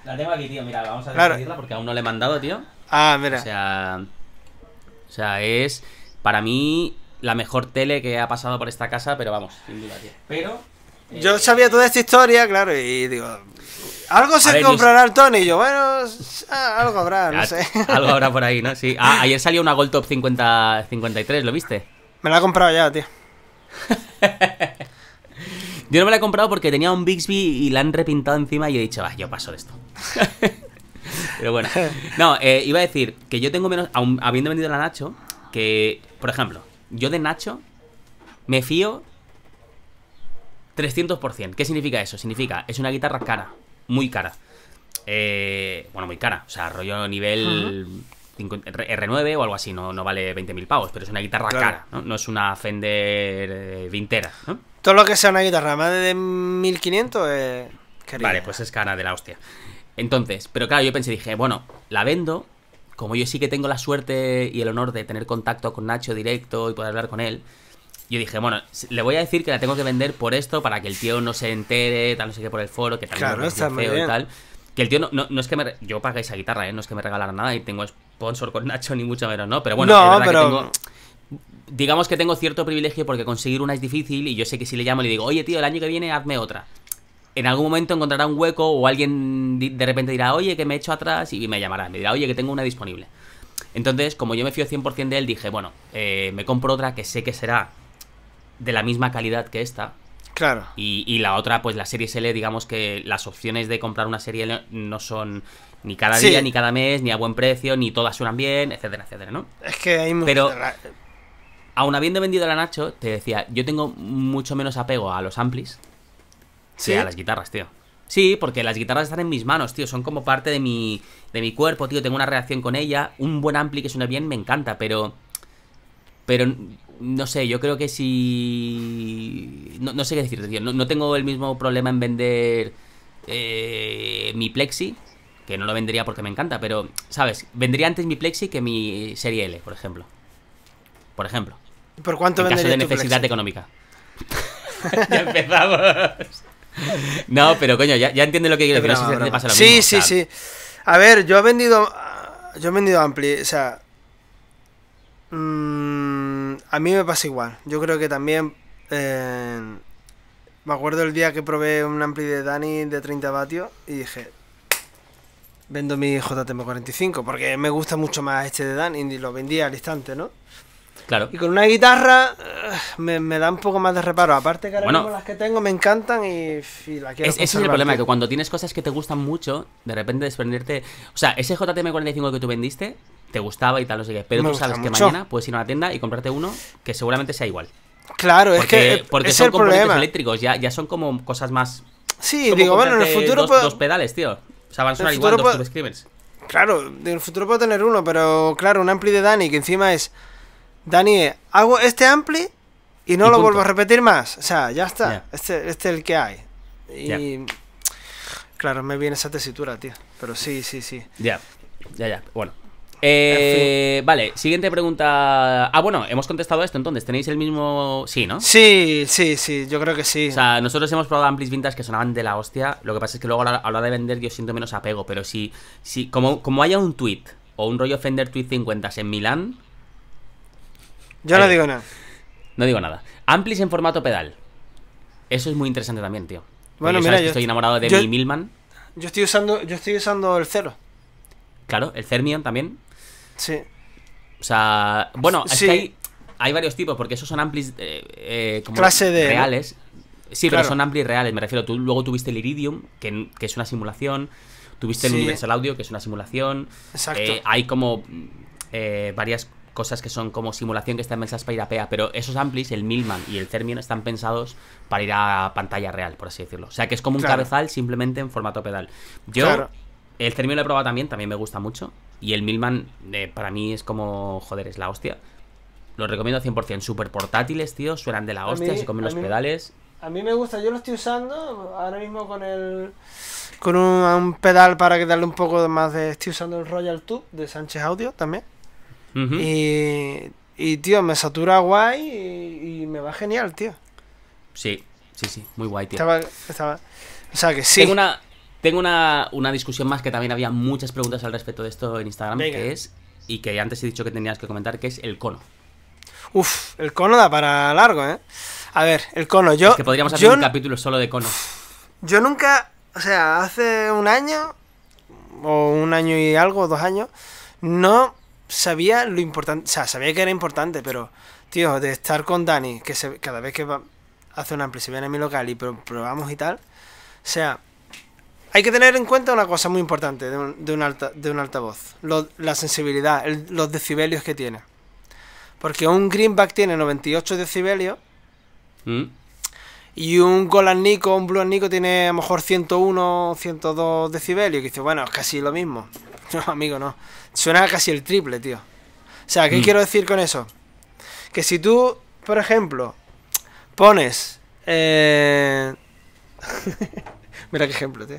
A: La tengo aquí, tío, mira, vamos a porque
B: aún no le he mandado, tío.
A: Ah, mira. O sea, o sea, es para mí la mejor tele
B: que ha pasado por esta casa, pero vamos, sin duda, tío. Pero yo eh, sabía toda esta historia, claro, y digo, algo se comprará el Tony. Y yo, bueno, ah, algo habrá, no sé.
A: Algo habrá por ahí, ¿no? Sí. Ah, ayer salió una Gold Top 50, 53, ¿lo viste?
B: Me la he comprado ya, tío.
A: yo no me la he comprado porque tenía un Bixby y la han repintado encima y he dicho, va, yo paso de esto. Pero bueno. No, eh, iba a decir que yo tengo menos. habiendo vendido la Nacho, que. Por ejemplo, yo de Nacho me fío 300%. ¿Qué significa eso? Significa, es una guitarra cara, muy cara. Eh, bueno, muy cara. O sea, rollo nivel R9 o algo así, no, no vale 20.000 pavos, pero es una guitarra cara, ¿no? es una Fender eh, vintera,
B: Todo lo que sea una guitarra más de 1500 es...
A: vale, pues es cara de la hostia. Entonces, pero claro, yo pensé, dije, bueno, la vendo. Como yo sí que tengo la suerte y el honor de tener contacto con Nacho directo y poder hablar con él, yo dije, bueno, le voy a decir que la tengo que vender por esto, para que el tío no se entere, tal, no sé qué, por el foro, que también es feo tal. Que el tío no, no, es que me. Yo pagué esa guitarra, ¿eh? No es que me regalara nada y tengo sponsor con Nacho, ni mucho menos, ¿no? Pero bueno, verdad pero... que tengo digamos que tengo cierto privilegio porque conseguir una es difícil y yo sé que si le llamo le digo, oye tío, el año que viene hazme otra en algún momento encontrará un hueco o alguien de repente dirá, oye, que me he hecho atrás y me llamará, me dirá, oye, que tengo una disponible. Entonces, como yo me fío 100% de él, dije, bueno, eh, me compro otra que sé que será de la misma calidad que esta. Claro. Y, la otra, pues la serie SL, digamos que las opciones de comprar una serie no son ni cada día, ni cada mes, ni a buen precio, ni todas suenan bien, etcétera, etcétera, ¿no? Es que hay Pero, aun habiendo vendido la Nacho, te decía, yo tengo mucho menos apego a los amplis Sí, a las guitarras, tío. Sí, porque las guitarras están en mis manos, tío. Son como parte de mi, de mi cuerpo, tío. Tengo una reacción con ella. Un buen ampli que suena bien me encanta, pero. Pero no sé, yo creo que si. No, sé qué decirte, tío. No, tengo el mismo problema en vender eh, mi Plexi, que no lo vendería porque me encanta, pero, ¿sabes? Vendría antes mi Plexi que mi Serie L, por ejemplo. Por ejemplo.
B: ¿Por cuánto en caso de necesidad económica. ya empezamos
A: no, pero coño, ya, entiende lo que quiero decir. sí, sí, sí.
B: A ver, yo he vendido. Yo he vendido Ampli, o sea. Mm, a mí me pasa igual. Yo creo que también. Eh, me acuerdo el día que probé un Ampli de Dani de 30 vatios y dije. Vendo mi JTM45 porque me gusta mucho más este de Dani y lo vendía al instante, ¿no? Y con una guitarra eh, me, da un poco más de reparo. Aparte que ahora mismo las que tengo me encantan y, la quiero. Es, ese es el problema, que
A: cuando tienes cosas que te gustan mucho, de repente desprenderte. O sea, ese JTM45 que tú vendiste, te gustaba y tal, no sé qué. Pero tú sabes que mañana puedes ir a una tienda y comprarte uno que seguramente sea igual. Claro, es que. Eh, porque son componentes eléctricos, ya, ya son como cosas más.
B: Sí, digo, bueno, en el futuro. Dos, puedo... pedales, tío. O sea, van a sonar igual Claro, en el futuro puedo tener uno, pero claro, un ampli de Dani que encima es Dani, hago este ampli y no lo vuelvo a repetir más. O sea, ya está. Este, este, es el que hay. Y. Claro, me viene esa tesitura, tío. Pero sí, sí, sí.
A: Ya, ya, ya. Bueno. Eh, vale, siguiente pregunta. Ah, bueno, hemos contestado esto entonces. ¿Tenéis el mismo.? Sí, ¿no? Sí, sí, sí, yo creo que sí. O sea, nosotros hemos probado amplis vintage que sonaban de la hostia. Lo que pasa es que luego a la, hora de vender yo siento menos apego. Pero si, como, como haya un tweet o un rollo Fender Tweet 50 en Milán, yo no digo nada. No digo nada. Amplis en formato pedal. Eso es muy interesante también, tío. Bueno, mira, yo estoy enamorado de mi Milman.
B: Yo estoy usando, yo estoy usando el cero.
A: Claro, el Cermion también. Sí. O sea, bueno, hay, hay, varios tipos, porque esos son amplis eh, eh, Clase de... reales. Sí, pero son amplis reales, me refiero. Tú luego tuviste el Iridium, que, es una simulación. Tuviste el Universal Audio, que es una simulación. Exacto. Eh, hay como mm, varias cosas que son como simulación que están pensadas para ir a PEA, pero esos amplis, el Milman y el Thermion, están pensados para ir a pantalla real, por así decirlo. O sea, que es como un cabezal simplemente en formato pedal. Yo, el Thermion lo he probado también, también me gusta mucho. Y el Milman, eh, para mí, es como, joder, es la hostia. Lo recomiendo 100%. Súper portátiles, tío,
B: suenan de la hostia, se comen los pedales. A mí me gusta, yo lo estoy usando ahora mismo con el... Con un, pedal para que darle un poco más de... Estoy usando el Royal Tube de Sánchez Audio también y, tío, me satura guay y, me va genial, tío.
A: Sí, sí, sí, muy guay, tío.
B: O sea que sí. Tengo una,
A: tengo una, discusión más que también había muchas preguntas al respecto de esto en Instagram, que es, y que antes he dicho que tenías que comentar, que es el cono.
B: Uf, el cono da para largo, ¿eh? A ver, el cono, yo... Es que podríamos hacer un capítulo solo de cono. Yo nunca, o sea, hace un año, o un año y algo, dos años, no sabía lo importante, o sea, sabía que era importante, pero, tío, de estar con Dani, que se, cada vez que hace una ampli se viene a mi local y probamos y tal, o sea, hay que tener en cuenta una cosa muy importante de un, de un alta, de un altavoz, la sensibilidad, los decibelios que tiene. Porque un Greenback tiene 98 decibelios mm. y un Golan un Blue Nico tiene a lo mejor 101, 102 decibelios, que dice, bueno, es casi lo mismo. No, amigo, no suena casi el triple, tío. O sea, ¿qué mm. quiero decir con eso? Que si tú, por ejemplo, pones... Eh, mira qué ejemplo, tío.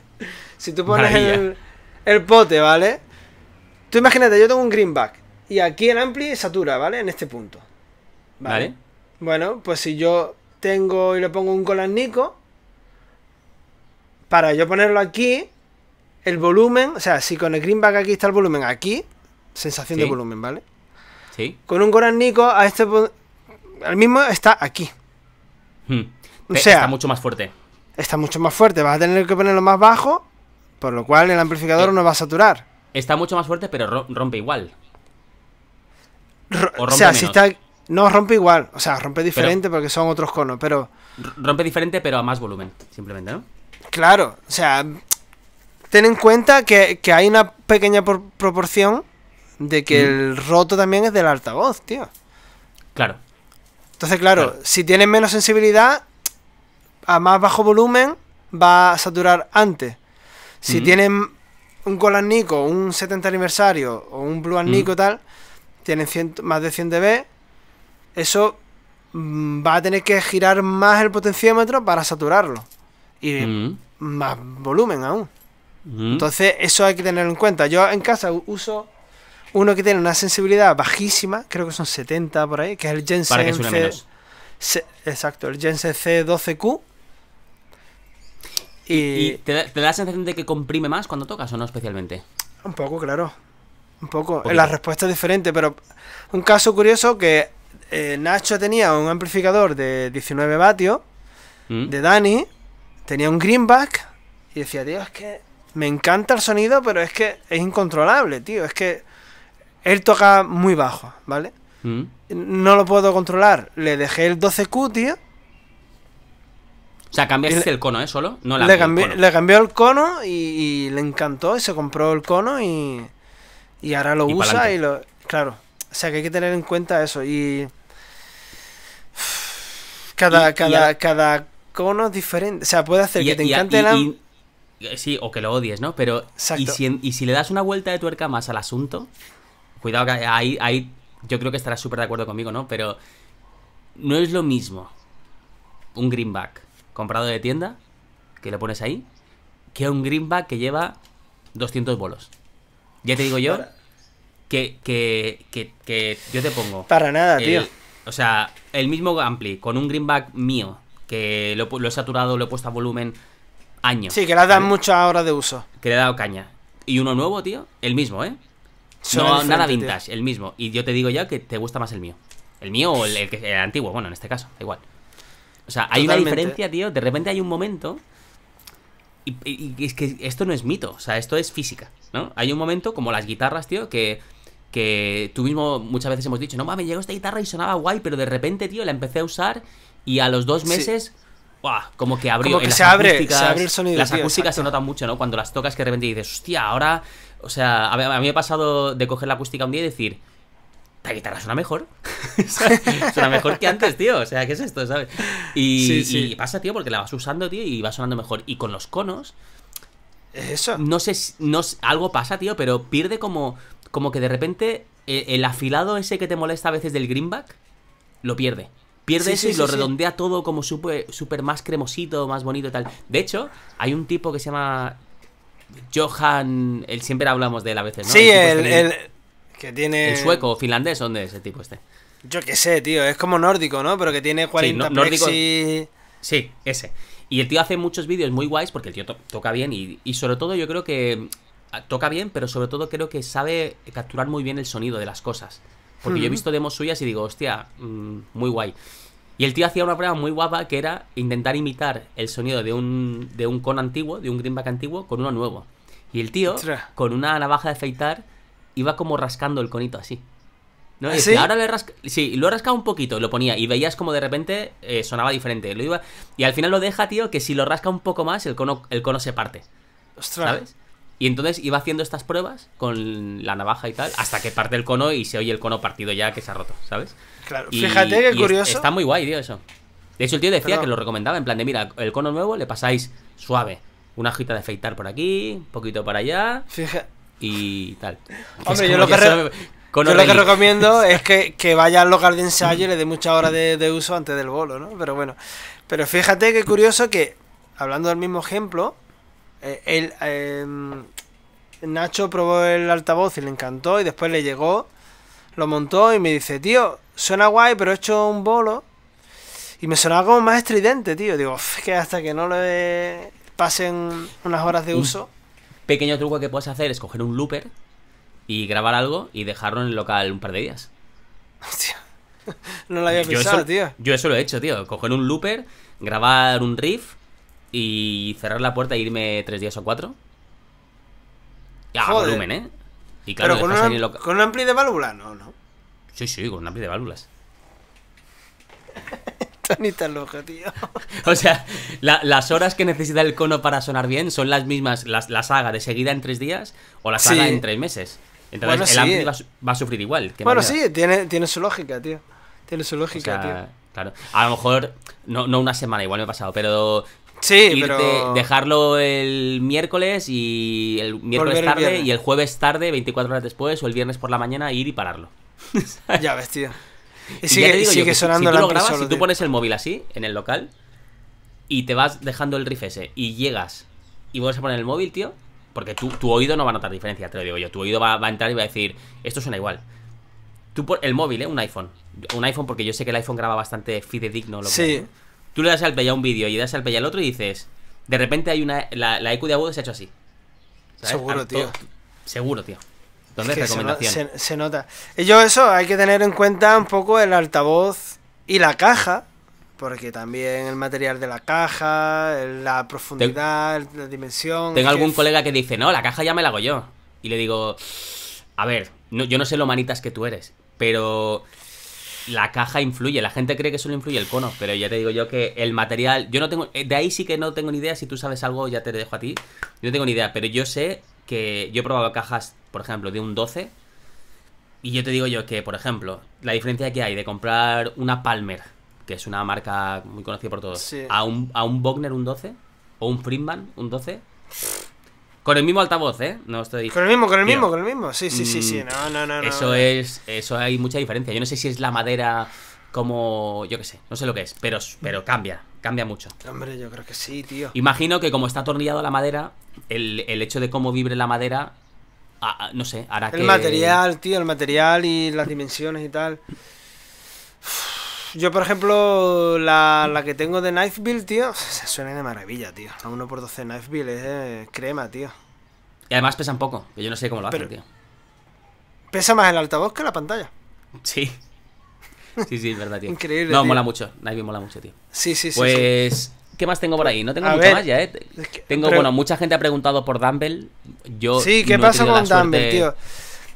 B: si tú pones el, pote, ¿vale? Tú imagínate, yo tengo un greenback y aquí el ampli satura, ¿vale? En este punto. ¿Vale? Bueno, pues si yo tengo y le pongo un colanico para yo ponerlo aquí, el volumen, o sea, si con el Greenback aquí está el volumen, aquí, sensación de volumen, ¿vale? Sí. Con un Goran Nico a este. Al mismo está aquí. Hmm. sea, está mucho más fuerte. Está mucho más fuerte, vas a tener que ponerlo más bajo, por lo cual el amplificador eh, no va a saturar.
A: Está mucho más fuerte, pero rompe igual.
B: o, sea, si está. No, rompe igual. O sea, rompe diferente porque son otros conos, pero.
A: Rompe diferente, pero a más volumen, simplemente, ¿no?
B: Claro, o sea, ten en cuenta que, hay una pequeña proporción de que el roto también es del altavoz, tío. Claro. Entonces, claro, si tienen menos sensibilidad, a más bajo volumen va a saturar antes. Si tienen un Golan un 70 aniversario o un Blue Nico tal, tienen más de 100 dB, eso mm, va a tener que girar más el potenciómetro para saturarlo. Y más volumen aún. Entonces, eso hay que tenerlo en cuenta. Yo en casa uso uno que tiene una sensibilidad bajísima, creo que son 70 por ahí, que es el Jensen C, Exacto, el Jensen C12Q. ¿Y,
A: te, da, la sensación de que comprime más cuando tocas o no especialmente?
B: Un poco, claro. Un poco. la respuesta es diferente, pero un caso curioso que eh, Nacho tenía un amplificador de 19 vatios mm. de Dani, tenía un greenback y decía, tío, es que me encanta el sonido, pero es que es incontrolable, tío. Es que él toca muy bajo, ¿vale? Mm. No lo puedo controlar. Le dejé el 12Q, tío. O sea, cambiaste el
A: cono, ¿eh? Solo. No le, cambió
B: el cono y, le encantó y se compró el cono y, y ahora lo usa y lo... Claro. O sea, que hay que tener en cuenta eso y... Cada, cada, cada cono es diferente. O sea, puede hacer que te encante la...
A: Eh, sí, o que lo odies, ¿no? Pero. Y si, y si, le das una vuelta de tuerca más al asunto. Cuidado, que ahí, ahí yo creo que estarás súper de acuerdo conmigo, ¿no? Pero. No es lo mismo un greenback comprado de tienda, que lo pones ahí, que un greenback que lleva 200 bolos. Ya te digo yo que, que, que, que yo te pongo. Para nada, tío. O sea, el mismo Ampli con un greenback mío, que lo, he saturado, lo he puesto a volumen, Sí, que le dan dado
B: muchas horas de uso.
A: Que le he dado caña. Y uno nuevo, tío, el mismo, ¿eh? No, nada vintage, el mismo. Y yo te digo ya que te gusta más el mío. El mío o el, antiguo, bueno, en este caso, da igual. O sea, hay una diferencia, tío. De repente hay un momento. Y, es que esto no es mito, o sea, esto es física, ¿no? Hay un momento, como las guitarras, tío, que, que tú mismo muchas veces hemos dicho, no mames, llegó esta guitarra y sonaba guay, pero de repente, tío, la empecé a usar y a los dos meses. Como que abrió. Como que se, abre, se el sonido. Las acústicas se notan mucho, ¿no? Cuando las tocas que de repente dices, hostia, ahora. O sea, a mí, me ha pasado de coger la acústica un día y decir, la guitarra suena mejor. suena mejor que antes, tío. O sea, ¿qué es esto, sabes? Y, pasa, tío, porque la vas usando, tío, y va sonando mejor. Y con los conos. Eso. No sé, no, algo pasa, tío, pero pierde como, como que de repente eh, el afilado ese que te molesta a veces del greenback, lo pierde. Pierde eso y lo redondea todo como súper super más cremosito, más bonito y tal. De hecho, hay un tipo que se llama Johan. El, siempre hablamos de él a veces, ¿no? Sí, el, el, este que tiene. El sueco o finlandés, ¿dónde es el tipo este?
B: Yo qué sé, tío. Es como nórdico, ¿no? Pero que tiene 40 nórdico...
A: Sí,
B: ese. Y el tío hace muchos vídeos muy guays porque el tío
A: toca bien y sobre todo yo creo que toca bien, pero sobre todo creo que sabe capturar muy bien el sonido de las cosas. Porque yo he visto demos suyas y digo, hostia, mm, muy guay. Y el tío hacía una prueba muy guapa que era intentar imitar el sonido de un, de un con antiguo, de un greenback antiguo, con uno nuevo. Y el tío, con una navaja de afeitar, iba como rascando el conito así. ¿No? ¿Ah, ¿Sí? ahora le rasca... lo un poquito, lo ponía y veías como de repente eh, sonaba diferente. Lo iba... Y al final lo deja, tío, que si lo rasca un poco más, el cono, el cono se parte. Ostras. ¿Sabes? Y entonces iba haciendo estas pruebas con la navaja y tal, hasta que parte el cono y se oye el cono partido ya que se ha roto, ¿sabes?
B: Claro, fíjate que curioso. Está
A: muy guay, tío, eso. De hecho, el tío decía que lo recomendaba, en plan de, mira, el cono nuevo le pasáis suave, una hojita de afeitar por aquí, un poquito para allá. Fíjate. Y tal. Hombre, yo lo que,
B: recomiendo es que, vaya al local de ensayo y le dé mucha hora de, de uso antes del bolo, ¿no? Pero bueno. Pero fíjate que curioso que, hablando del mismo ejemplo, eh, em, Nacho probó el altavoz y le encantó y después le llegó, lo montó y me dice, tío, suena guay, pero he hecho un bolo. Y me suena como más estridente, tío. Digo, que hasta que no le pasen unas horas de uso. pequeño truco que puedes hacer es coger un looper
A: y grabar algo y dejarlo en el local un par de días. Hostia.
B: No lo había pensado, tío.
A: Yo eso lo he hecho, tío. Coger un looper, grabar un riff y cerrar la puerta e irme tres días o cuatro.
B: Ya, volumen, ¿eh? Y Pero con, con un ampli de válvulas no, no.
A: Sí, sí, con un ampli de válvulas.
B: Ni tan loco, tío.
A: O sea, las horas que necesita el cono para sonar bien son las mismas, las, la saga de seguida en tres días o la saga en tres meses. Entonces el ampli va, a sufrir igual. Bueno, sí,
B: tiene, tiene su lógica, tío. Tiene su lógica, tío.
A: Claro. A lo mejor, no, no una semana, igual me ha pasado, pero Sí, dejarlo el miércoles y el miércoles tarde y el jueves tarde, 24 horas después, o el viernes por la mañana, ir y pararlo.
B: ya ves, tío. Y sigue, digo sonando si, tú tú
A: pones el móvil así, en el local, y te vas dejando el riff ese, y llegas y vuelves a poner el móvil, tío, porque tu, tu oído no va a notar diferencia, te lo digo yo. Tu oído va, a entrar y va a decir, esto suena igual. Tú por, el móvil, ¿eh? Un iPhone. Un iPhone, porque yo sé que el iPhone graba bastante fidedigno. Lo sí. Tú le das al play a un vídeo y le das al play al otro y dices, de repente hay una. La, EQ de audio se ha hecho así. Seguro, tío. Seguro, tío. ¿Dónde es recomendación.
B: Se, nota. Y yo, eso, hay que tener en cuenta un poco el altavoz y la caja. Porque también el material de la caja, la profundidad, la dimensión. Tengo algún
A: colega que dice, no, la caja ya me la hago yo. Y le digo, a ver, yo no sé lo manitas que tú eres, pero la caja influye. La gente cree que solo influye el cono, pero ya te digo yo que el material. Yo no tengo. Eh, de ahí sí que no tengo ni idea. Si tú sabes algo, ya te dejo a ti. Yo no tengo ni idea, pero yo sé que yo he probado cajas, por ejemplo, de un 12. Y yo te digo yo que, por ejemplo, la diferencia que hay de comprar una Palmer, que es una marca muy conocida por todos, a, un, a un Bogner un 12 o un Friedman un 12 con el mismo altavoz, ¿eh? No estoy. Con el mismo, con el mismo, con el mismo. Sí, sí, sí, sí. Mm, no, no, no. Eso es. Eso hay mucha diferencia. Yo no sé si es la madera como yo qué sé, no sé lo que es, pero, pero cambia, cambia mucho.
B: Hombre, yo creo que sí, tío.
A: Imagino que como está atornillado la madera, el, el hecho de cómo vibre la madera, ah, ah, no sé, hará que... El material,
B: tío, el material y las dimensiones y tal. Yo, por ejemplo, la, la que tengo de bill tío, se suena de maravilla, tío. A 1x12 Bill es eh, crema, tío.
A: Y además pesan poco, que yo no sé cómo lo hacen, tío.
B: Pesa más el altavoz que la pantalla.
A: Sí. Sí, sí, es verdad, tío. Increíble. No, mola mucho. bill mola mucho, tío. Sí, sí, sí. Pues. ¿Qué más tengo por ahí? No tengo mucho más ya, ¿eh? Tengo, bueno, mucha
B: gente ha preguntado por Dumble. Yo. Sí, ¿qué pasa con Dumble, tío?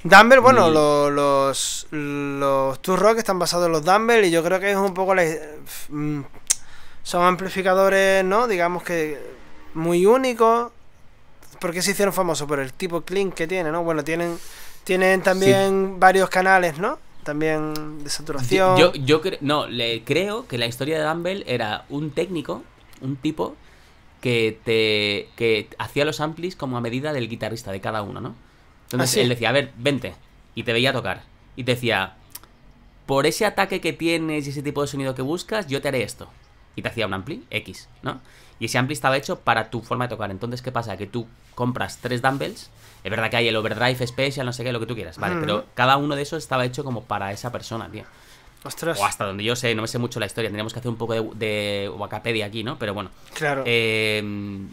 B: Dumble, bueno, los, los, los Rock están basados en los Dumble y yo creo que es un poco... La, mm, son amplificadores, ¿no? Digamos que muy únicos. Porque se hicieron famosos? Por el tipo clean que tiene, ¿no? Bueno, tienen, tienen también varios canales, ¿no? También de saturación. Yo,
A: yo, no, le creo que la historia de Dumble era un técnico, un tipo que te que hacía los amplis como a medida del guitarrista de cada uno, ¿no? Entonces él decía, a ver, vente. Y te veía tocar. Y te decía, por ese ataque que tienes y ese tipo de sonido que buscas, yo te haré esto. Y te hacía un ampli X, ¿no? Y ese ampli estaba hecho para tu forma de tocar. Entonces, ¿qué pasa? Que tú compras tres dumbbells. Es verdad que hay el overdrive especial no sé qué, lo que tú quieras, ¿vale? Pero cada uno de esos estaba hecho como para esa persona, tío. Ostras. O hasta donde yo sé, no me sé mucho la historia. Tendríamos que hacer un poco de, de aquí, ¿no? Pero bueno. Claro. Eh,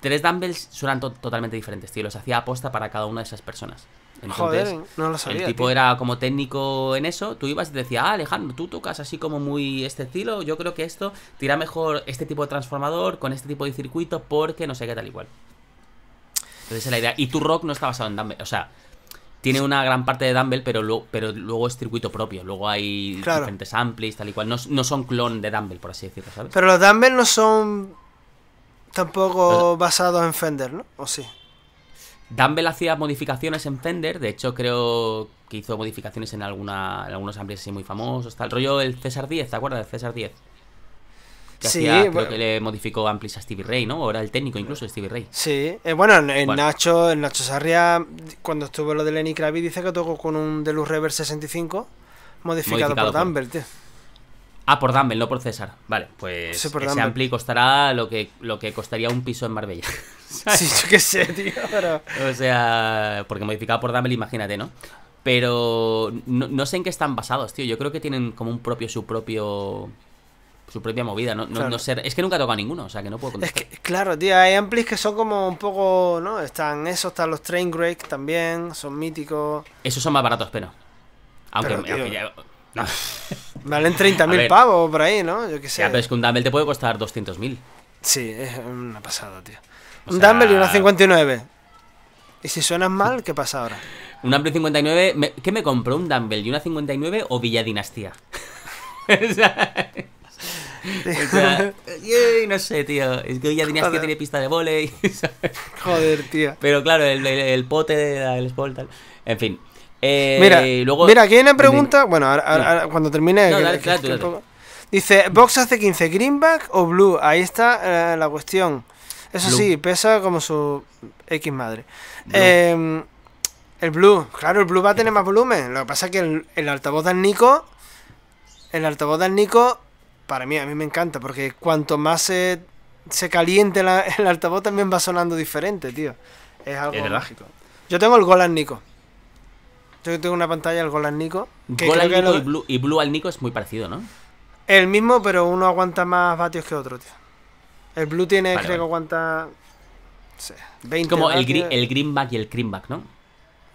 A: tres dumbbells suenan totalmente diferentes, tío. Los hacía aposta para cada una de esas personas. Entonces, Joder, no lo sabía. El tipo era como técnico en eso. Tú ibas y te decía, ah, Alejandro, tú tocas así como muy este estilo. Yo creo que esto tira mejor este tipo de transformador con este tipo de circuito porque no sé qué tal igual. Entonces es la idea. Y tu rock no está basado en dumbbell. O sea, tiene una gran parte de dumble pero, luego, pero luego es circuito propio. Luego hay diferentes amplis, tal y cual. No, son clon de dumble por así decirlo, ¿sabes?
B: Pero los dumbbells no son Tampoco basado en Fender, ¿no? ¿O sí?
A: Dumble hacía modificaciones en Fender, de hecho creo que hizo modificaciones en, alguna, algunos amplios así muy famosos. Está el rollo del César 10, ¿te acuerdas del César 10?
B: Que hacía, creo
A: que le modificó amplis a Stevie Ray, ¿no? O era el técnico incluso de Stevie Ray.
B: Sí, eh, bueno, en, Nacho, en Nacho Sarria, cuando estuvo lo de Lenny Kravitz, dice que tocó con un Deluxe Reverb 65 modificado, modificado por Dumble, tío.
A: Ah, por Dumble, no por César. Vale, pues ese ampli costará lo que, lo que costaría un piso en Marbella.
B: Sí, yo qué sé, tío.
A: O sea, porque modificado por Dumble, imagínate, ¿no? Pero no, sé en qué están basados, tío. Yo creo que tienen como un propio, su propio. Su propia movida, ¿no? es que nunca toca ninguno, o sea que no puedo contestar.
B: claro, tío, hay amplis que son como un poco. ¿No? Están esos, están los Train Break también, son míticos.
A: Esos son más baratos, pero. Aunque, aunque ya, no. Valen 30.000
B: pavos por ahí, ¿no? Yo qué sé. pero es
A: que un dumbbell te puede costar 200.000. Sí, es una pasada, tío. un Dumble y una
B: 59. Y si suenas mal, ¿qué pasa ahora?
A: Un Ampli 59. ¿Qué me compró? ¿Un Dumbbell y una 59 o Villa Dinastía? o no sé, tío. Es que Villa Dinastía tiene pista de volei. Joder, tío. Pero claro, el, el, el pote, el En fin. Eh,
B: mira, luego, mira, aquí hay una pregunta. Bueno, cuando termine. Dice: ¿Box hace 15 greenback o blue? Ahí está eh, la cuestión. Eso sí, pesa como su X madre. Em, el blue, claro, el blue va a tener más volumen. Lo que pasa es que el, altavoz del Nico. El altavoz del Nico, para mí, a mí me encanta. Porque cuanto más se, caliente el altavoz, también va sonando diferente, tío. Es algo. mágico. Yo tengo el Golan Nico. Yo tengo una pantalla, el golan Nico. Nico
A: y, Blue, al Nico es muy parecido, ¿no?
B: El mismo, pero uno aguanta más vatios que otro, tío. El Blue tiene, creo que aguanta. No sé, Como el, el
A: Greenback y el Creamback, ¿no?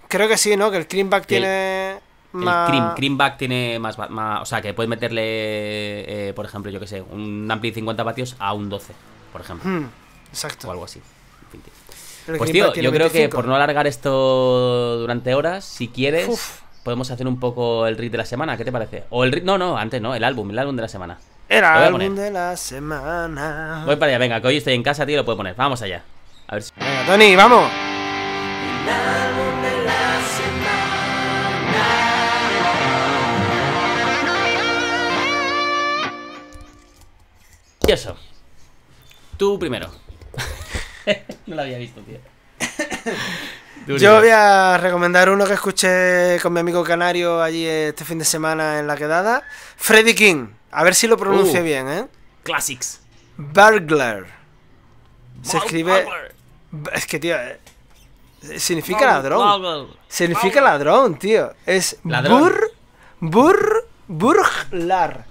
A: Creo que sí, ¿no? Que el
B: Creamback tiene. El, más...
A: Creamback tiene más, O sea, que puedes meterle, eh, por ejemplo, yo que sé, un Ampli 50 vatios a un 12, por ejemplo. Hmm, exacto. O algo así pues tío, yo creo que por no alargar esto durante horas, si quieres, podemos hacer un poco el RIT de la semana, ¿qué te parece? O el RIT, no, no, antes no, el álbum, el álbum de la semana. El álbum
B: de la semana. Voy
A: para allá, venga, que hoy estoy en casa, tío, lo puedo poner. Vamos allá. A ver si...
B: Tony, vamos.
A: Y eso. Tú primero.
B: no lo había visto, tío. Yo voy a recomendar uno que escuché con mi amigo Canario allí este fin de semana en la quedada. Freddy King. A ver si lo pronuncio uh. bien, ¿eh? Classics. Burglar. Se escribe... Es que, tío... Eh, significa ladrón. significa ladrón, tío. Es... Ladrón. Bur... Bur... Burglar.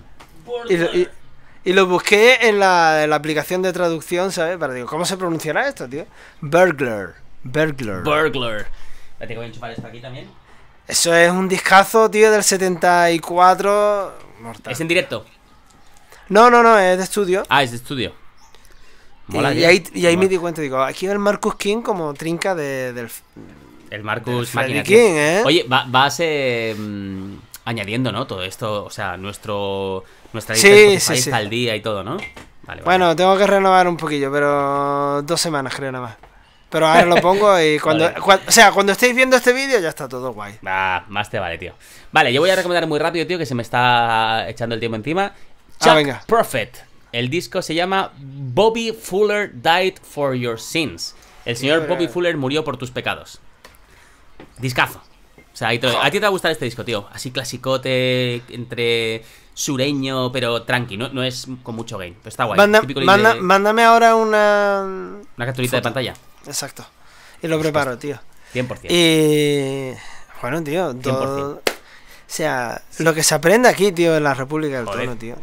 B: Y lo busqué en la, aplicación de traducción, ¿sabes? Para digo, ¿cómo se pronunciará esto, tío? Burglar. Burglar.
A: Burglar. tengo que enchufar esto aquí también.
B: Eso es un discazo, tío, del 74.
A: Mortal. ¿Es en directo?
B: No, no, no, es de estudio. Ah, es de estudio. y, ahí, me di cuenta, digo, aquí el Marcus King como trinca de, del. El Marcus King, ¿eh? Oye, va, vas
A: em, añadiendo, ¿no? Todo esto, o sea, nuestro nuestra lista sí, al
B: día y todo, ¿no? bueno, tengo que renovar un poquillo, pero dos semanas creo nada más. Pero ahora lo pongo y cuando, O sea, cuando estéis viendo este vídeo ya está todo guay. más
A: te vale, tío. Vale, yo voy a recomendar muy rápido, tío, que se me está echando el tiempo encima. Ah, Chuck venga. Prophet. El disco se llama Bobby Fuller Died for Your Sins. El señor Bobby Fuller murió por tus pecados. Discazo. O sea, a ti te va a gustar este disco, tío. Así clasicote, entre sureño, pero tranqui, no, es con mucho game. Pero está guay.
B: Mándame ahora una. Una capturita de pantalla. Exacto. Y lo preparo, tío. 100%. Y. Bueno, tío. O sea, lo que se aprende aquí, tío, en la República del Joder. tío.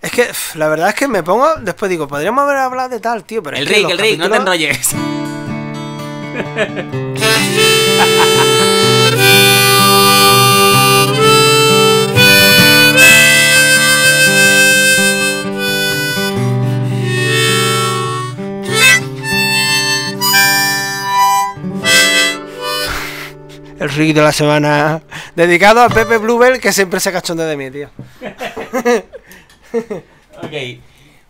B: Es que la verdad es que me pongo. Después digo, podríamos haber hablado de tal, tío, pero. El Rick, el Rick, no te enrolles. el rig de la semana dedicado a Pepe Bluebell, que siempre se cachonde de mí, tío.
A: ok.